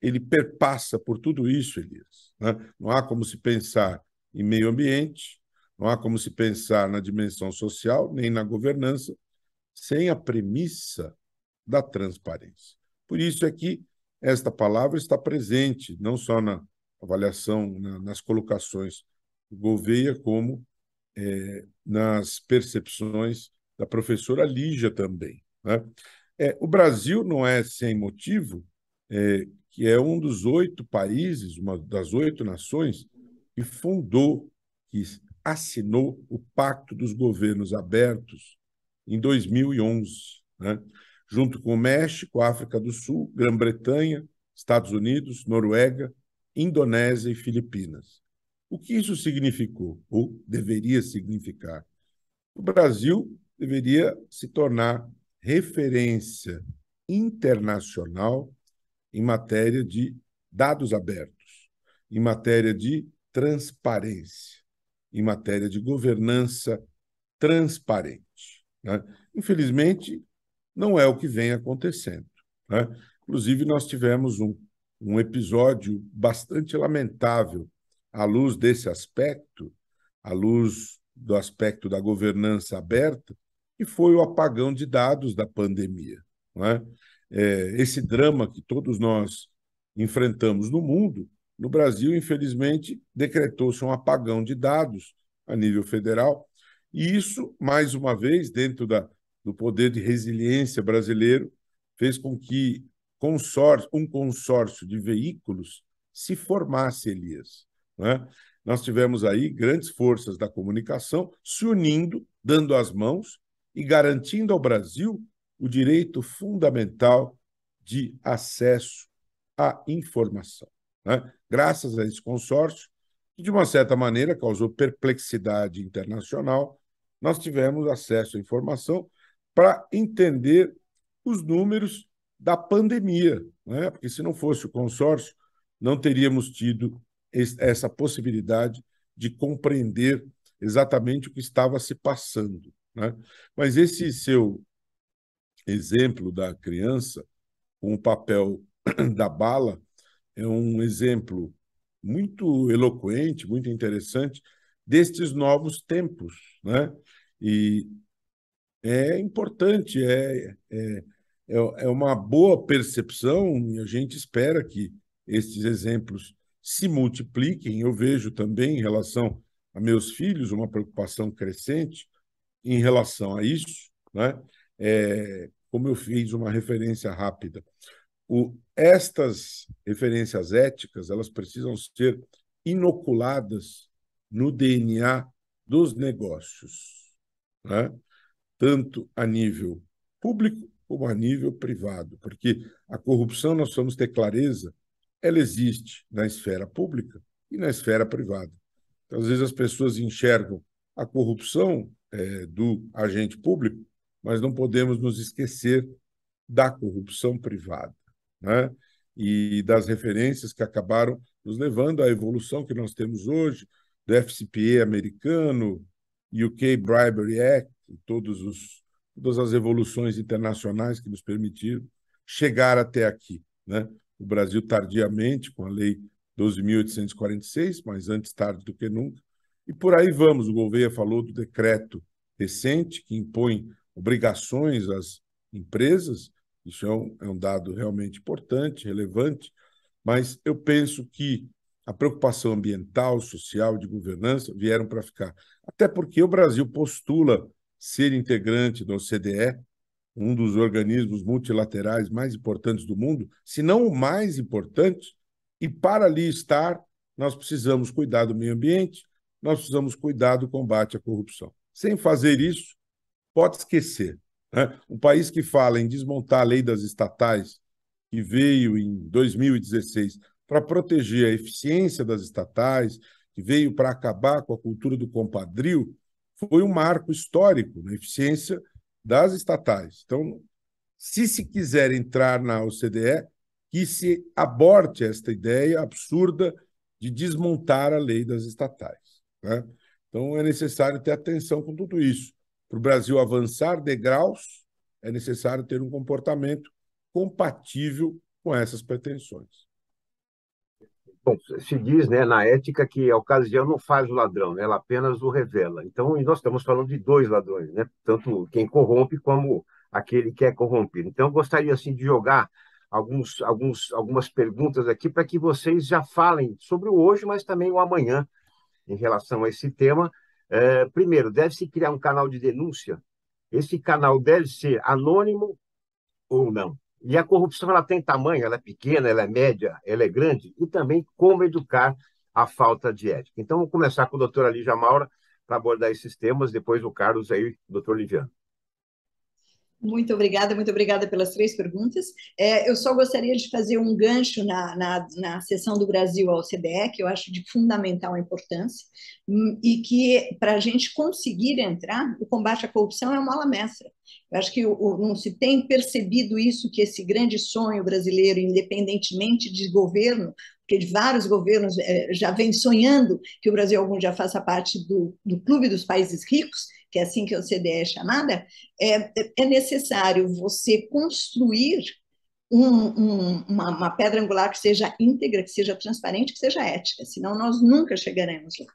ele perpassa por tudo isso, Elias. Né? Não há como se pensar em meio ambiente, não há como se pensar na dimensão social, nem na governança, sem a premissa da transparência. Por isso é que esta palavra está presente, não só na avaliação, na, nas colocações do Gouveia, como é, nas percepções da professora Lígia também. Né? É, o Brasil não é sem motivo é, que é um dos oito países, uma das oito nações que fundou, que assinou o Pacto dos Governos Abertos em 2011, né? junto com o México, África do Sul, Grã-Bretanha, Estados Unidos, Noruega, Indonésia e Filipinas. O que isso significou, ou deveria significar? O Brasil deveria se tornar referência internacional em matéria de dados abertos, em matéria de transparência, em matéria de governança transparente. Né? Infelizmente, não é o que vem acontecendo. Né? Inclusive, nós tivemos um, um episódio bastante lamentável à luz desse aspecto, à luz do aspecto da governança aberta, que foi o apagão de dados da pandemia. Não é? É, esse drama que todos nós enfrentamos no mundo, no Brasil, infelizmente, decretou-se um apagão de dados a nível federal. E isso, mais uma vez, dentro da, do poder de resiliência brasileiro, fez com que consórcio, um consórcio de veículos se formasse, Elias. Né? Nós tivemos aí grandes forças da comunicação se unindo, dando as mãos, e garantindo ao Brasil o direito fundamental de acesso à informação. Né? Graças a esse consórcio, que de uma certa maneira causou perplexidade internacional, nós tivemos acesso à informação para entender os números da pandemia, né? porque se não fosse o consórcio, não teríamos tido essa possibilidade de compreender exatamente o que estava se passando. Né? Mas esse seu exemplo da criança com o papel da bala é um exemplo muito eloquente, muito interessante destes novos tempos, né? E é importante, é, é, é, é uma boa percepção e a gente espera que estes exemplos se multipliquem. Eu vejo também em relação a meus filhos uma preocupação crescente em relação a isso, né? É, como eu fiz uma referência rápida, o, estas referências éticas elas precisam ser inoculadas no DNA dos negócios, né? tanto a nível público como a nível privado, porque a corrupção, nós vamos ter clareza, ela existe na esfera pública e na esfera privada. Então, às vezes as pessoas enxergam a corrupção é, do agente público, mas não podemos nos esquecer da corrupção privada né? e das referências que acabaram nos levando à evolução que nós temos hoje do FCPA americano, UK Bribery Act, todos os, todas as evoluções internacionais que nos permitiram chegar até aqui. Né? O Brasil, tardiamente, com a Lei 12.846, mas antes tarde do que nunca, e por aí vamos. O Gouveia falou do decreto recente que impõe obrigações às empresas. Isso é um, é um dado realmente importante, relevante, mas eu penso que a preocupação ambiental, social, de governança vieram para ficar. Até porque o Brasil postula ser integrante do OCDE, um dos organismos multilaterais mais importantes do mundo, se não o mais importante, e para ali estar, nós precisamos cuidar do meio ambiente, nós precisamos cuidar do combate à corrupção. Sem fazer isso, pode esquecer. Né? Um país que fala em desmontar a lei das estatais, que veio em 2016 para proteger a eficiência das estatais, que veio para acabar com a cultura do compadrio, foi um marco histórico na eficiência das estatais. Então, se se quiser entrar na OCDE, que se aborte esta ideia absurda de desmontar a lei das estatais. Né? Então, é necessário ter atenção com tudo isso. Para o Brasil avançar degraus, é necessário ter um comportamento compatível com essas pretensões. Bom, se diz né, na ética que a ocasião não faz o ladrão, né? ela apenas o revela. Então, nós estamos falando de dois ladrões, né? tanto quem corrompe como aquele que é corrompido. Então, eu gostaria assim, de jogar alguns, alguns, algumas perguntas aqui para que vocês já falem sobre o hoje, mas também o amanhã, em relação a esse tema. É, primeiro, deve-se criar um canal de denúncia. Esse canal deve ser anônimo ou não. E a corrupção ela tem tamanho, ela é pequena, ela é média, ela é grande, e também como educar a falta de ética. Então, vou começar com a doutora Lígia Maura para abordar esses temas, depois o Carlos aí, doutor Liviano. Muito obrigada, muito obrigada pelas três perguntas. É, eu só gostaria de fazer um gancho na, na, na sessão do Brasil ao CDE, que eu acho de fundamental importância, hum, e que para a gente conseguir entrar, o combate à corrupção é uma ala mestra. Eu acho que o, não se tem percebido isso, que esse grande sonho brasileiro, independentemente de governo, porque de vários governos é, já vem sonhando que o Brasil algum dia faça parte do, do clube dos países ricos, que é assim que o CDE é chamada, é, é necessário você construir um, um, uma, uma, pedra angular que seja íntegra, que seja transparente, que seja ética, senão nós nunca chegaremos lá.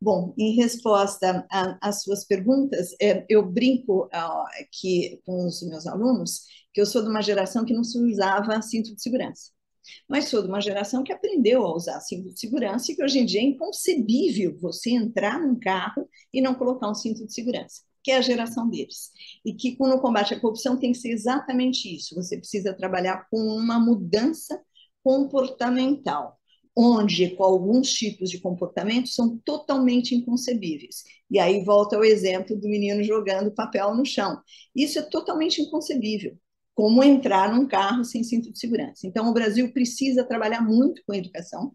Bom, em resposta às suas perguntas, é, eu brinco ó, que, com os meus alunos que eu sou de uma geração que não se usava cinto de segurança. Mas sou de uma geração que aprendeu a usar cinto de segurança e que hoje em dia é inconcebível você entrar num carro e não colocar um cinto de segurança, que é a geração deles. E que no combate à corrupção tem que ser exatamente isso. Você precisa trabalhar com uma mudança comportamental onde alguns tipos de comportamento são totalmente inconcebíveis. E aí volta o exemplo do menino jogando papel no chão. Isso é totalmente inconcebível como entrar num carro sem cinto de segurança. Então, o Brasil precisa trabalhar muito com educação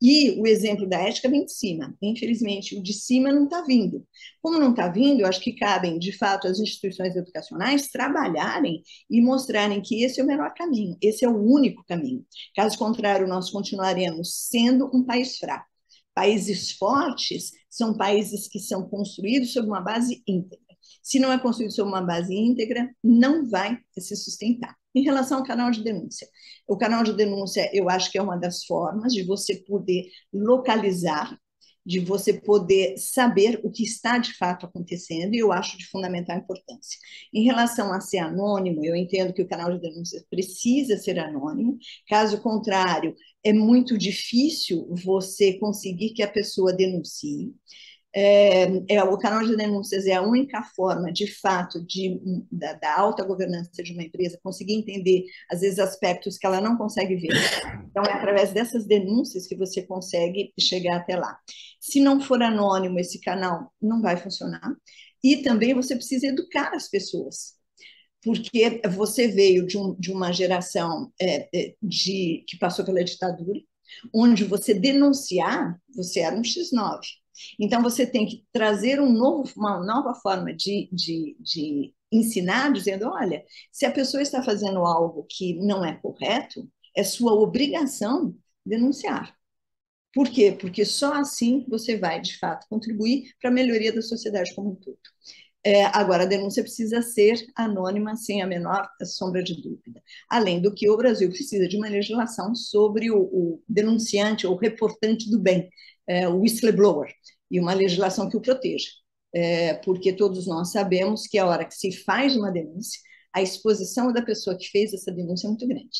e o exemplo da ética vem de cima. Infelizmente, o de cima não está vindo. Como não está vindo, eu acho que cabem, de fato, as instituições educacionais trabalharem e mostrarem que esse é o melhor caminho, esse é o único caminho. Caso contrário, nós continuaremos sendo um país fraco. Países fortes são países que são construídos sobre uma base íntegra. Se não é construído sobre uma base íntegra, não vai se sustentar. Em relação ao canal de denúncia, o canal de denúncia eu acho que é uma das formas de você poder localizar, de você poder saber o que está de fato acontecendo, e eu acho de fundamental importância. Em relação a ser anônimo, eu entendo que o canal de denúncia precisa ser anônimo, caso contrário, é muito difícil você conseguir que a pessoa denuncie. É, é, o canal de denúncias é a única forma, de fato, de, da, da, alta governança de uma empresa conseguir entender, às vezes, aspectos que ela não consegue ver. Então, é através dessas denúncias que você consegue chegar até lá. Se não for anônimo, esse canal não vai funcionar. E também você precisa educar as pessoas. Porque você veio de, um, de uma geração é, é de, que passou pela ditadura, onde você denunciar, você era um X9 então, você tem que trazer um novo, uma nova forma de, de, de ensinar, dizendo: olha, se a pessoa está fazendo algo que não é correto, é sua obrigação denunciar. Por quê? Porque só assim você vai, de fato, contribuir para a melhoria da sociedade como um todo. É, agora, a denúncia precisa ser anônima, sem a menor sombra de dúvida. Além do que, o Brasil precisa de uma legislação sobre o, o denunciante ou reportante do bem, é, whistleblower e uma legislação que o proteja, é, porque todos nós sabemos que a hora que se faz uma denúncia, a exposição da pessoa que fez essa denúncia é muito grande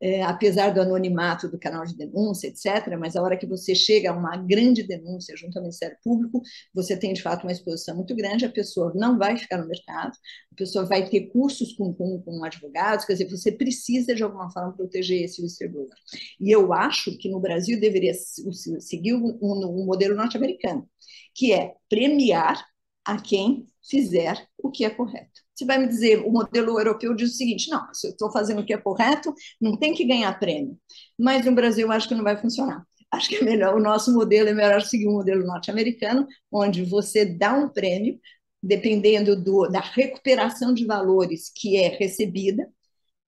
é, apesar do anonimato do canal de denúncia, etc., mas a hora que você chega a uma grande denúncia junto ao Ministério Público, você tem de fato uma exposição muito grande, a pessoa não vai ficar no mercado, a pessoa vai ter cursos com, com, com advogados, quer dizer, você precisa de alguma forma proteger esse distribuidor. E eu acho que no Brasil deveria seguir um, um modelo norte-americano, que é premiar a quem fizer o que é correto. Você vai me dizer, o modelo europeu diz o seguinte: não, se eu estou fazendo o que é correto, não tem que ganhar prêmio. Mas no Brasil, eu acho que não vai funcionar. Acho que é melhor, o nosso modelo é melhor seguir o modelo norte-americano, onde você dá um prêmio, dependendo do, da recuperação de valores que é recebida,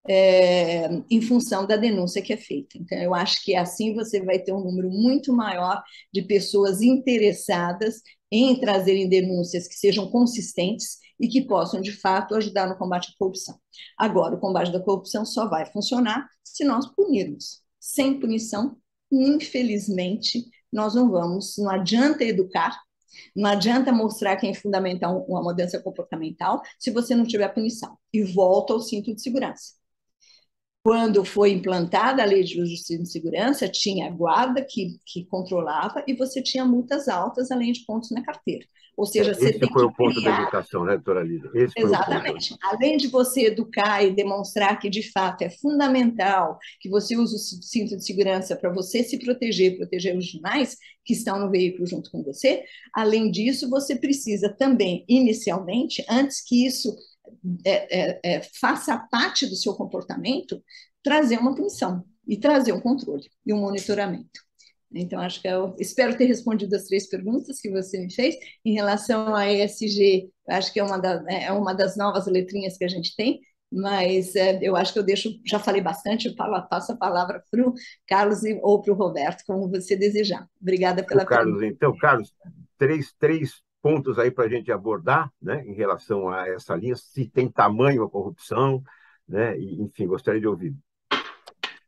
é, em função da denúncia que é feita. Então, eu acho que assim você vai ter um número muito maior de pessoas interessadas em trazerem denúncias que sejam consistentes e que possam, de fato, ajudar no combate à corrupção. Agora, o combate da corrupção só vai funcionar se nós punirmos. Sem punição, infelizmente, nós não vamos, não adianta educar, não adianta mostrar quem é fundamental uma mudança comportamental se você não tiver punição. E volta ao cinto de segurança. Quando foi implantada a lei de justiça e segurança, tinha a guarda que, que controlava e você tinha multas altas, além de pontos na carteira. Ou seja, você esse tem foi que o ponto criar... da educação, né, doutora Lisa? Esse Exatamente. Além de você educar e demonstrar que, de fato, é fundamental que você use o cinto de segurança para você se proteger, proteger os demais que estão no veículo junto com você, além disso, você precisa também, inicialmente, antes que isso é, é, é faça parte do seu comportamento, trazer uma punição e trazer um controle e um monitoramento. Então, acho que eu espero ter respondido as três perguntas que você me fez. Em relação à ESG, acho que é uma, da, né, é uma das novas letrinhas que a gente tem, mas é, eu acho que eu deixo, já falei bastante, eu passo a palavra para o Carlos ou para o Roberto, como você desejar. Obrigada pela o Carlos, pergunta. Então, Carlos, três, três pontos aí para a gente abordar né, em relação a essa linha, se tem tamanho a corrupção, né, e, enfim, gostaria de ouvir.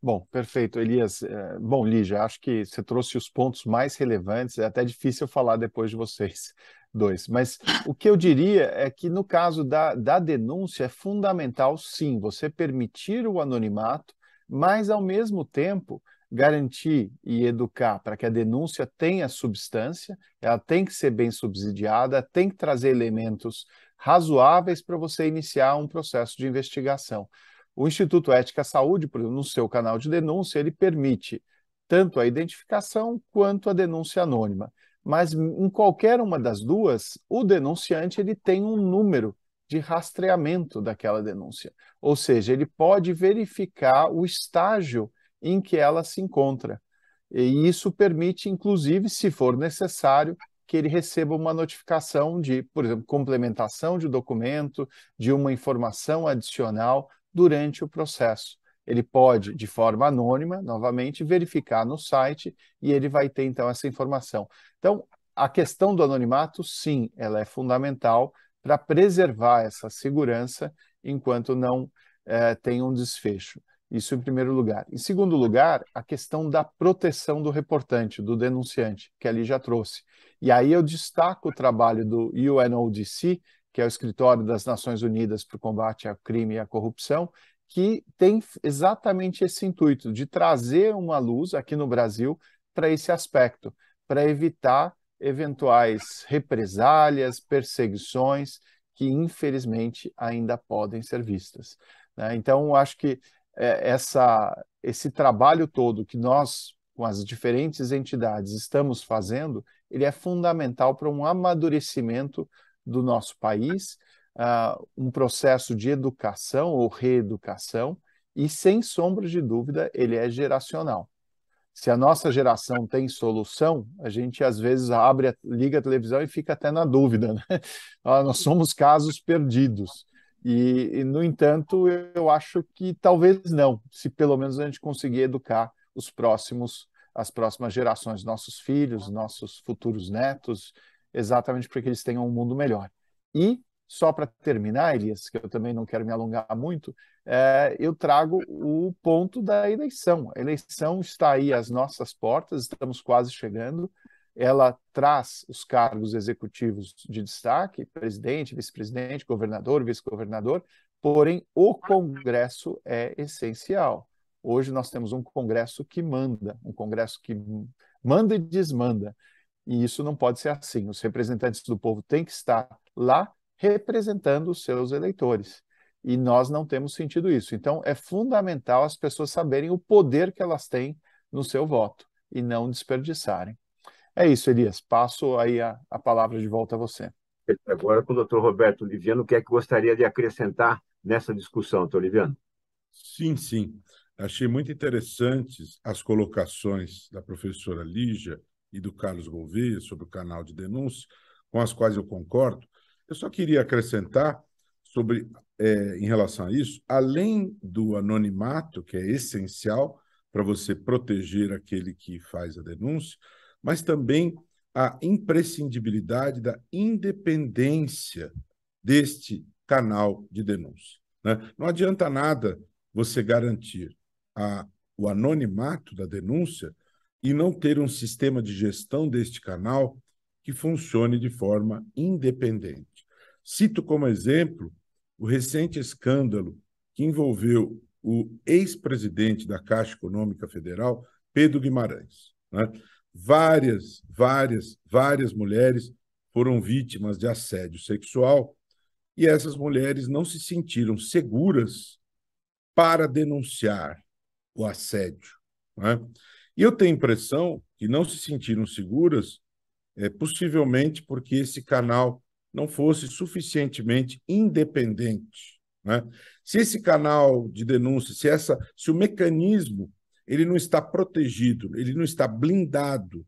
Bom, perfeito, Elias. É, bom, Lígia, acho que você trouxe os pontos mais relevantes. É até difícil falar depois de vocês dois. Mas o que eu diria é que no caso da, da denúncia é fundamental, sim, você permitir o anonimato, mas ao mesmo tempo garantir e educar para que a denúncia tenha substância, ela tem que ser bem subsidiada, tem que trazer elementos razoáveis para você iniciar um processo de investigação. O Instituto Ética Saúde, por exemplo, no seu canal de denúncia, ele permite tanto a identificação quanto a denúncia anônima. Mas em qualquer uma das duas, o denunciante ele tem um número de rastreamento daquela denúncia, ou seja, ele pode verificar o estágio em que ela se encontra. E isso permite, inclusive, se for necessário, que ele receba uma notificação de, por exemplo, complementação de documento, de uma informação adicional durante o processo. Ele pode, de forma anônima, novamente, verificar no site e ele vai ter então essa informação. Então, a questão do anonimato, sim, ela é fundamental para preservar essa segurança enquanto não é, tem um desfecho. Isso em primeiro lugar. Em segundo lugar, a questão da proteção do reportante, do denunciante, que ali já trouxe. E aí eu destaco o trabalho do UNODC, que é o Escritório das Nações Unidas para o Combate ao Crime e à Corrupção, que tem exatamente esse intuito de trazer uma luz aqui no Brasil para esse aspecto, para evitar eventuais represálias, perseguições que infelizmente ainda podem ser vistas. Né? Então, acho que é, essa, esse trabalho todo que nós, com as diferentes entidades, estamos fazendo, ele é fundamental para um amadurecimento do nosso país, uh, um processo de educação ou reeducação, e sem sombra de dúvida, ele é geracional. Se a nossa geração tem solução, a gente às vezes abre, a, liga a televisão e fica até na dúvida. Né? Ah, nós somos casos perdidos. E, e, no entanto, eu acho que talvez não, se pelo menos a gente conseguir educar os próximos, as próximas gerações, nossos filhos, nossos futuros netos exatamente para que eles tenham um mundo melhor. E, só para terminar, Elias, que eu também não quero me alongar muito, é, eu trago o ponto da eleição. A eleição está aí às nossas portas, estamos quase chegando. Ela traz os cargos executivos de destaque, presidente, vice-presidente, governador, vice-governador, porém o Congresso é essencial. Hoje nós temos um Congresso que manda, um Congresso que manda e desmanda. E isso não pode ser assim. Os representantes do povo têm que estar lá representando os seus eleitores. E nós não temos sentido isso. Então, é fundamental as pessoas saberem o poder que elas têm no seu voto e não desperdiçarem. É isso, Elias. Passo aí a, a palavra de volta a você. Agora com o doutor Roberto Oliviano, o que é que gostaria de acrescentar nessa discussão, doutor Oliviano? Sim, sim. Achei muito interessantes as colocações da professora Lígia e do Carlos Gouveia sobre o canal de denúncia, com as quais eu concordo. Eu só queria acrescentar sobre, é, em relação a isso, além do anonimato, que é essencial para você proteger aquele que faz a denúncia, mas também a imprescindibilidade da independência deste canal de denúncia. Né? Não adianta nada você garantir a, o anonimato da denúncia e não ter um sistema de gestão deste canal que funcione de forma independente. Cito como exemplo o recente escândalo que envolveu o ex-presidente da Caixa Econômica Federal, Pedro Guimarães. Né? Várias, várias, várias mulheres foram vítimas de assédio sexual e essas mulheres não se sentiram seguras para denunciar o assédio. Né? E eu tenho impressão que não se sentiram seguras, é, possivelmente porque esse canal não fosse suficientemente independente. Né? Se esse canal de denúncia, se, essa, se o mecanismo ele não está protegido, ele não está blindado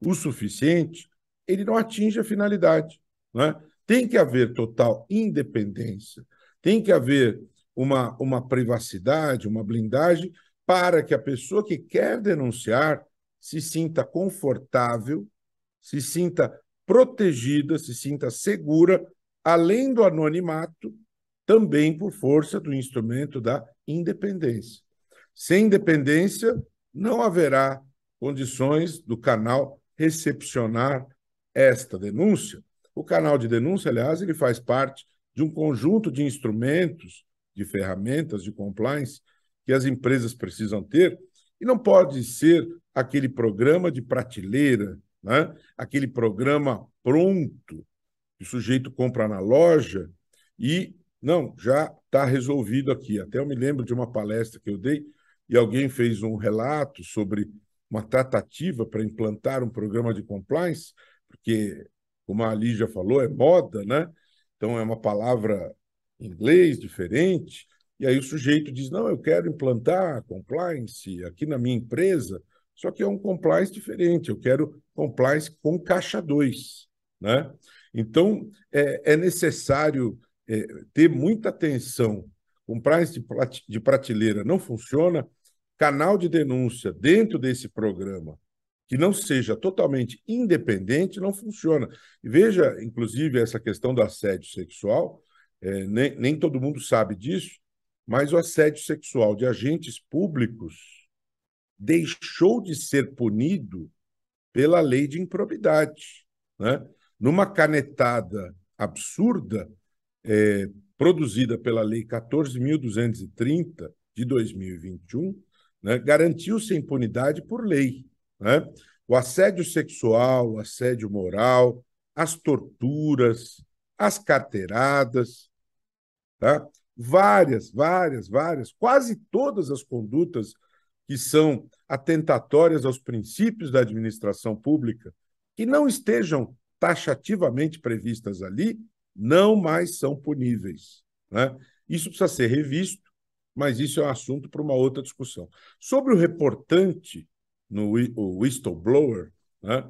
o suficiente, ele não atinge a finalidade. Né? Tem que haver total independência, tem que haver uma, uma privacidade, uma blindagem para que a pessoa que quer denunciar se sinta confortável, se sinta protegida, se sinta segura, além do anonimato, também por força do instrumento da independência. Sem independência, não haverá condições do canal recepcionar esta denúncia. O canal de denúncia, aliás, ele faz parte de um conjunto de instrumentos, de ferramentas de compliance que as empresas precisam ter, e não pode ser aquele programa de prateleira, né? aquele programa pronto, que o sujeito compra na loja e, não, já está resolvido aqui. Até eu me lembro de uma palestra que eu dei e alguém fez um relato sobre uma tratativa para implantar um programa de compliance, porque, como a Ali já falou, é moda, né? Então é uma palavra em inglês diferente, e aí o sujeito diz: não, eu quero implantar compliance aqui na minha empresa, só que é um compliance diferente, eu quero compliance com caixa 2. Né? Então, é, é necessário é, ter muita atenção. Compliance de, prateleira não funciona, canal de denúncia dentro desse programa que não seja totalmente independente não funciona. E veja, inclusive, essa questão do assédio sexual, é, nem, nem todo mundo sabe disso, mas o assédio sexual de agentes públicos deixou de ser punido pela lei de improbidade. Né? Numa canetada absurda, é, produzida pela Lei 14.230 de 2021, né, garantiu-se a impunidade por lei. Né? O assédio sexual, o assédio moral, as torturas, as carteiradas, tá? várias, várias, várias, quase todas as condutas que são atentatórias aos princípios da administração pública, que não estejam taxativamente previstas ali, não mais são puníveis. Né? Isso precisa ser revisto, mas isso é um assunto para uma outra discussão. Sobre o reportante, no, o whistleblower, né?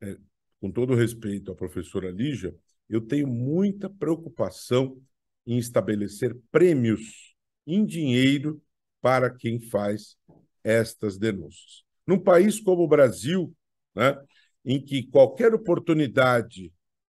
é, com todo respeito à professora Lígia, eu tenho muita preocupação em estabelecer prêmios em dinheiro para quem faz estas denúncias. Num país como o Brasil, né, em que qualquer oportunidade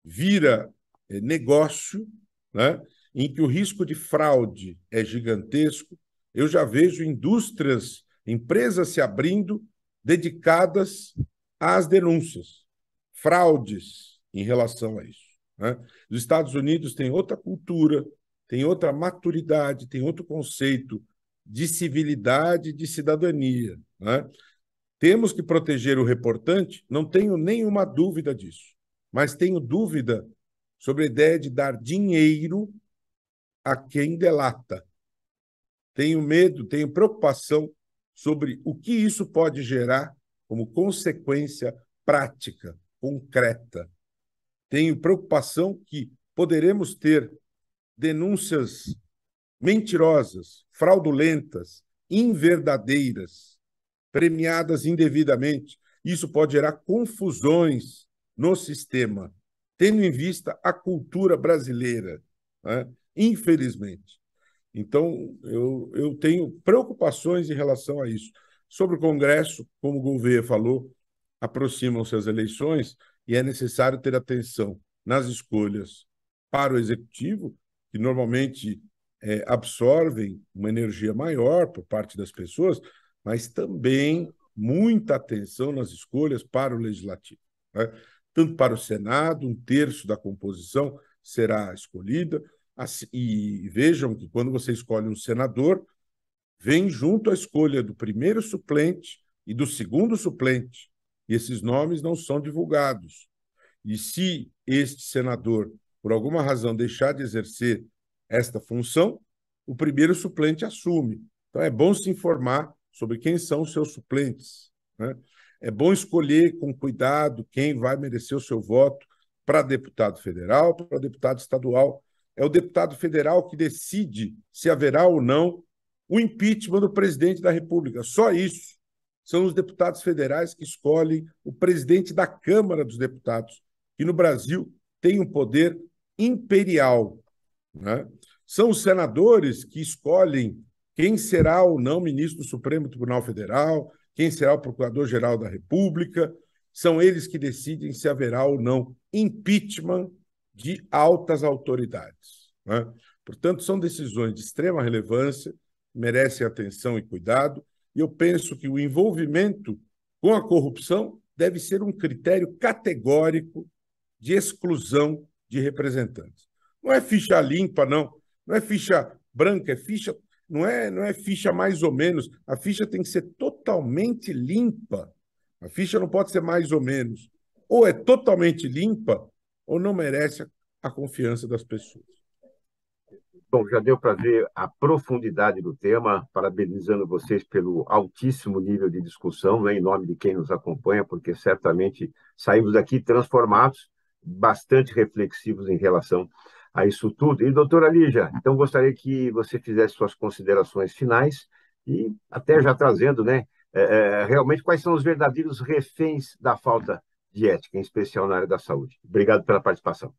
vira eh, negócio, né, em que o risco de fraude é gigantesco, eu já vejo indústrias, empresas se abrindo dedicadas às denúncias, fraudes em relação a isso. Né? Os Estados Unidos têm outra cultura, têm outra maturidade, têm outro conceito de civilidade, de cidadania. Né? Temos que proteger o reportante, não tenho nenhuma dúvida disso, mas tenho dúvida sobre a ideia de dar dinheiro a quem delata. Tenho medo, tenho preocupação sobre o que isso pode gerar como consequência prática, concreta. Tenho preocupação que poderemos ter denúncias mentirosas, fraudulentas, inverdadeiras, premiadas indevidamente. Isso pode gerar confusões no sistema, tendo em vista a cultura brasileira, né? infelizmente. Então, eu, eu tenho preocupações em relação a isso. Sobre o Congresso, como o Gouveia falou, aproximam-se as eleições, e é necessário ter atenção nas escolhas para o executivo, que normalmente é, absorvem uma energia maior por parte das pessoas, mas também muita atenção nas escolhas para o legislativo. Né? Tanto para o Senado, um terço da composição será escolhida, e vejam que quando você escolhe um senador, vem junto a escolha do primeiro suplente e do segundo suplente e esses nomes não são divulgados. E se este senador, por alguma razão, deixar de exercer esta função, o primeiro suplente assume. Então é bom se informar sobre quem são os seus suplentes. Né? É bom escolher com cuidado quem vai merecer o seu voto para deputado federal, para deputado estadual. É o deputado federal que decide se haverá ou não o impeachment do presidente da República. Só isso são os deputados federais que escolhem o presidente da Câmara dos Deputados, que no Brasil tem um poder imperial. Né? São os senadores que escolhem quem será ou não ministro do Supremo Tribunal Federal, quem será o Procurador-Geral da República. São eles que decidem se haverá ou não impeachment de altas autoridades. Né? Portanto, são decisões de extrema relevância, merecem atenção e cuidado, e eu penso que o envolvimento com a corrupção deve ser um critério categórico de exclusão de representantes. Não é ficha limpa, não. Não é ficha branca, é ficha. Não é, não é ficha mais ou menos. A ficha tem que ser totalmente limpa. A ficha não pode ser mais ou menos. Ou é totalmente limpa, ou não merece a confiança das pessoas. Bom, já deu para ver a profundidade do tema, parabenizando vocês pelo altíssimo nível de discussão, né, em nome de quem nos acompanha, porque certamente saímos daqui transformados, bastante reflexivos em relação a isso tudo. E, doutora Lígia, então gostaria que você fizesse suas considerações finais e até já trazendo, né, é, é realmente quais são os verdadeiros reféns da falta de ética, em especial na área da saúde. Obrigado pela participação.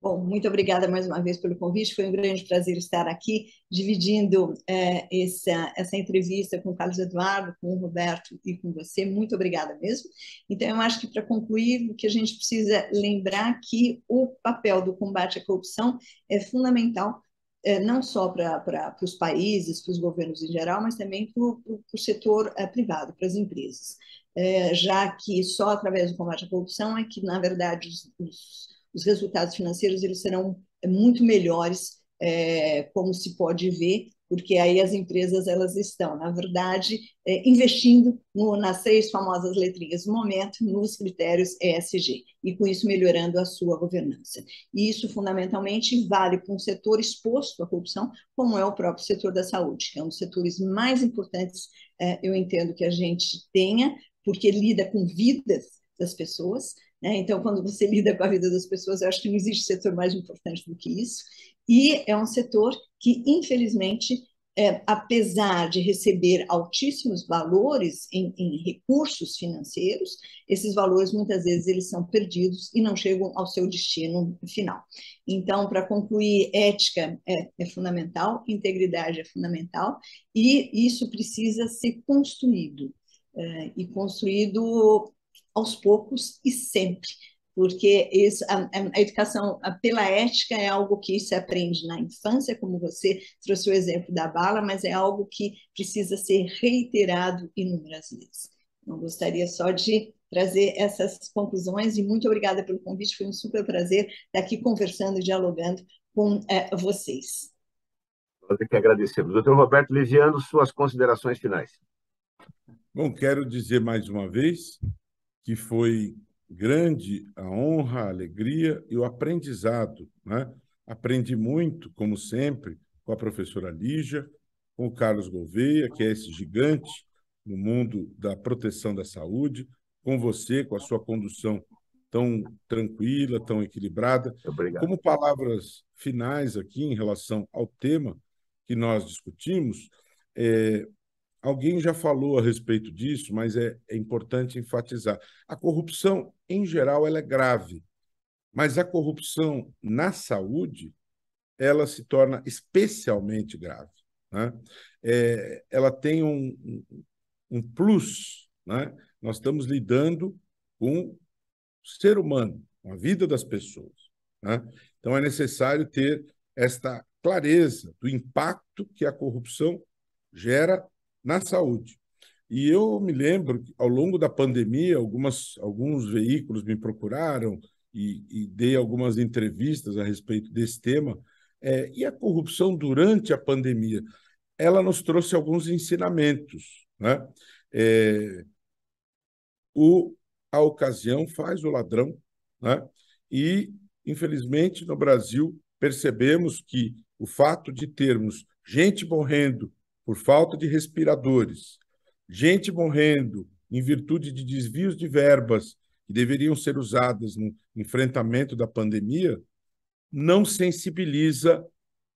Bom, muito obrigada mais uma vez pelo convite. Foi um grande prazer estar aqui dividindo é, essa, essa entrevista com o Carlos Eduardo, com o Roberto e com você. Muito obrigada mesmo. Então, eu acho que para concluir, o que a gente precisa lembrar que o papel do combate à corrupção é fundamental é, não só para os países, para os governos em geral, mas também para o setor é, privado, para as empresas. É, já que só através do combate à corrupção é que, na verdade, os, os os resultados financeiros eles serão eh, muito melhores, é, como se pode ver, porque aí as empresas elas estão, na verdade, é, investindo no, nas seis famosas letrinhas do momento, nos critérios ESG, e com isso melhorando a sua governança. E isso fundamentalmente vale para um setor exposto à corrupção, como é o próprio setor da saúde, que é um dos setores mais importantes, é, eu entendo, que a gente tenha, porque lida com vidas das pessoas, né? Então, quando você lida com a vida das pessoas, eu acho que não existe setor mais importante do que isso. E é um setor que, infelizmente, é, apesar de receber altíssimos valores em, em, recursos financeiros, esses valores muitas vezes eles são perdidos e não chegam ao seu destino final. Então, para concluir, ética é, é, fundamental, integridade é fundamental e isso precisa ser construído é, e construído aos poucos e sempre, porque isso, a, a, educação pela ética é algo que se aprende na infância, como você trouxe o exemplo da bala, mas é algo que precisa ser reiterado inúmeras vezes. Não gostaria só de trazer essas conclusões e muito obrigada pelo convite, foi um super prazer estar aqui conversando e dialogando com é, vocês. Nós é que agradecemos. Doutor Roberto Liviano, suas considerações finais. Bom, quero dizer mais uma vez que foi grande a honra, a alegria e o aprendizado. Né? Aprendi muito, como sempre, com a professora Lígia, com o Carlos Gouveia, que é esse gigante no mundo da proteção da saúde, com você, com a sua condução tão tranquila, tão equilibrada. Obrigado. Como palavras finais aqui em relação ao tema que nós discutimos, é, Alguém já falou a respeito disso, mas é, é importante enfatizar. A corrupção, em geral, ela é grave, mas a corrupção na saúde, ela se torna especialmente grave. Né? É, ela tem um, um plus. Né? Nós estamos lidando com o ser humano, com a vida das pessoas. Né? Então, é necessário ter esta clareza do impacto que a corrupção gera na saúde. E eu me lembro que, ao longo da pandemia, algumas, alguns veículos me procuraram e, e dei algumas entrevistas a respeito desse tema. É, e a corrupção durante a pandemia, ela nos trouxe alguns ensinamentos. Né? É, o, a ocasião faz o ladrão, né? e, infelizmente, no Brasil, percebemos que o fato de termos gente morrendo por falta de respiradores, gente morrendo em virtude de desvios de verbas que deveriam ser usadas no enfrentamento da pandemia, não sensibiliza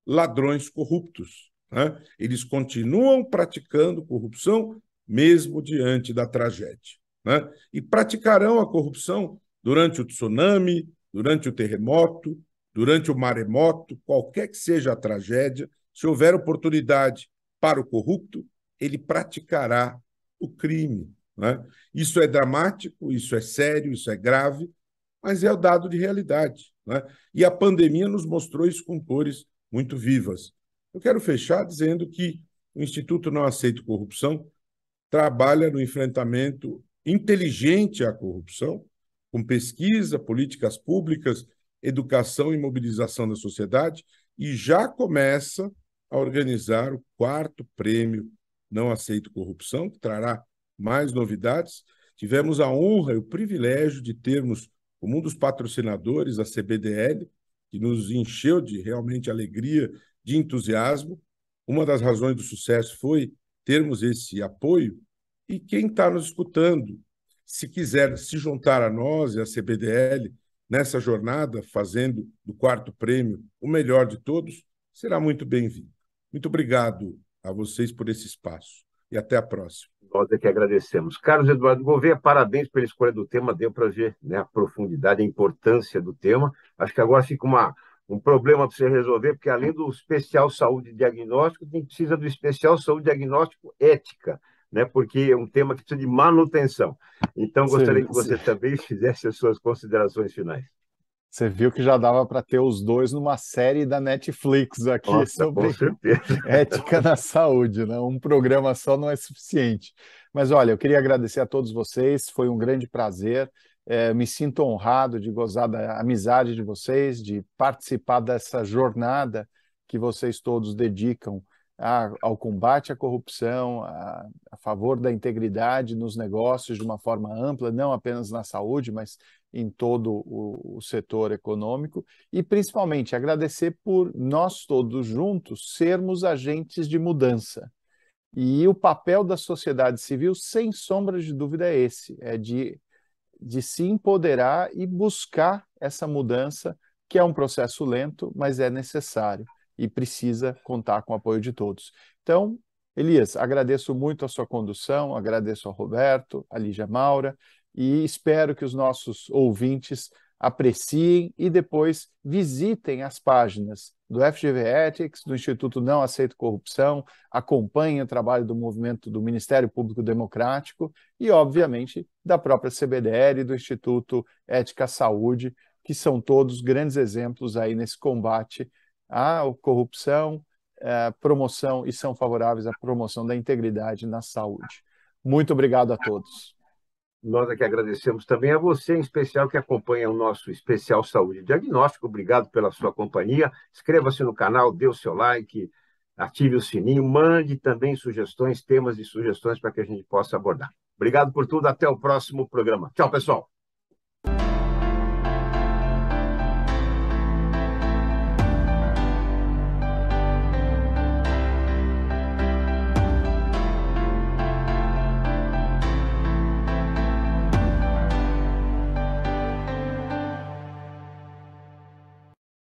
ladrões corruptos. Né? Eles continuam praticando corrupção mesmo diante da tragédia. Né? E praticarão a corrupção durante o tsunami, durante o terremoto, durante o maremoto, qualquer que seja a tragédia, se houver oportunidade para o corrupto, ele praticará o crime. Né? Isso é dramático, isso é sério, isso é grave, mas é o dado de realidade. Né? E a pandemia nos mostrou isso com cores muito vivas. Eu quero fechar dizendo que o Instituto Não Aceita Corrupção trabalha no enfrentamento inteligente à corrupção, com pesquisa, políticas públicas, educação e mobilização da sociedade, e já começa a organizar o quarto prêmio Não Aceito Corrupção, que trará mais novidades. Tivemos a honra e o privilégio de termos como um dos patrocinadores a CBDL, que nos encheu de realmente alegria, de entusiasmo. Uma das razões do sucesso foi termos esse apoio. E quem está nos escutando, se quiser se juntar a nós e a CBDL nessa jornada, fazendo do quarto prêmio o melhor de todos, será muito bem-vindo. Muito obrigado a vocês por esse espaço e até a próxima. Nós é que agradecemos. Carlos Eduardo Gouveia, parabéns pela escolha do tema, deu para ver né, a profundidade, a importância do tema. Acho que agora fica uma, um problema para você resolver, porque além do especial saúde diagnóstico, tem precisa do especial saúde diagnóstico ética, né? porque é um tema que precisa de manutenção. Então, gostaria sim, que você sim. também fizesse as suas considerações finais. Você viu que já dava para ter os dois numa série da Netflix aqui Nossa, sobre ética na saúde, né? Um programa só não é suficiente. Mas olha, eu queria agradecer a todos vocês, foi um grande prazer. É, me sinto honrado de gozar da amizade de vocês, de participar dessa jornada que vocês todos dedicam a, ao combate à corrupção, a, a favor da integridade nos negócios de uma forma ampla, não apenas na saúde, mas em todo o, o setor econômico e, principalmente, agradecer por nós todos juntos sermos agentes de mudança. E o papel da sociedade civil, sem sombra de dúvida, é esse: é de, de se empoderar e buscar essa mudança, que é um processo lento, mas é necessário e precisa contar com o apoio de todos. Então, Elias, agradeço muito a sua condução, agradeço ao Roberto, a Lígia Maura, e espero que os nossos ouvintes apreciem e depois visitem as páginas do FGV Ethics, do Instituto Não Aceito Corrupção, acompanhem o trabalho do movimento do Ministério Público Democrático e, obviamente, da própria CBDR e do Instituto Ética Saúde, que são todos grandes exemplos aí nesse combate à corrupção, à promoção e são favoráveis à promoção da integridade na saúde. Muito obrigado a todos. Nós aqui é agradecemos também a você, em especial, que acompanha o nosso especial Saúde Diagnóstico. Obrigado pela sua companhia. Inscreva-se no canal, dê o seu like, ative o sininho, mande também sugestões, temas e sugestões para que a gente possa abordar. Obrigado por tudo. Até o próximo programa. Tchau, pessoal.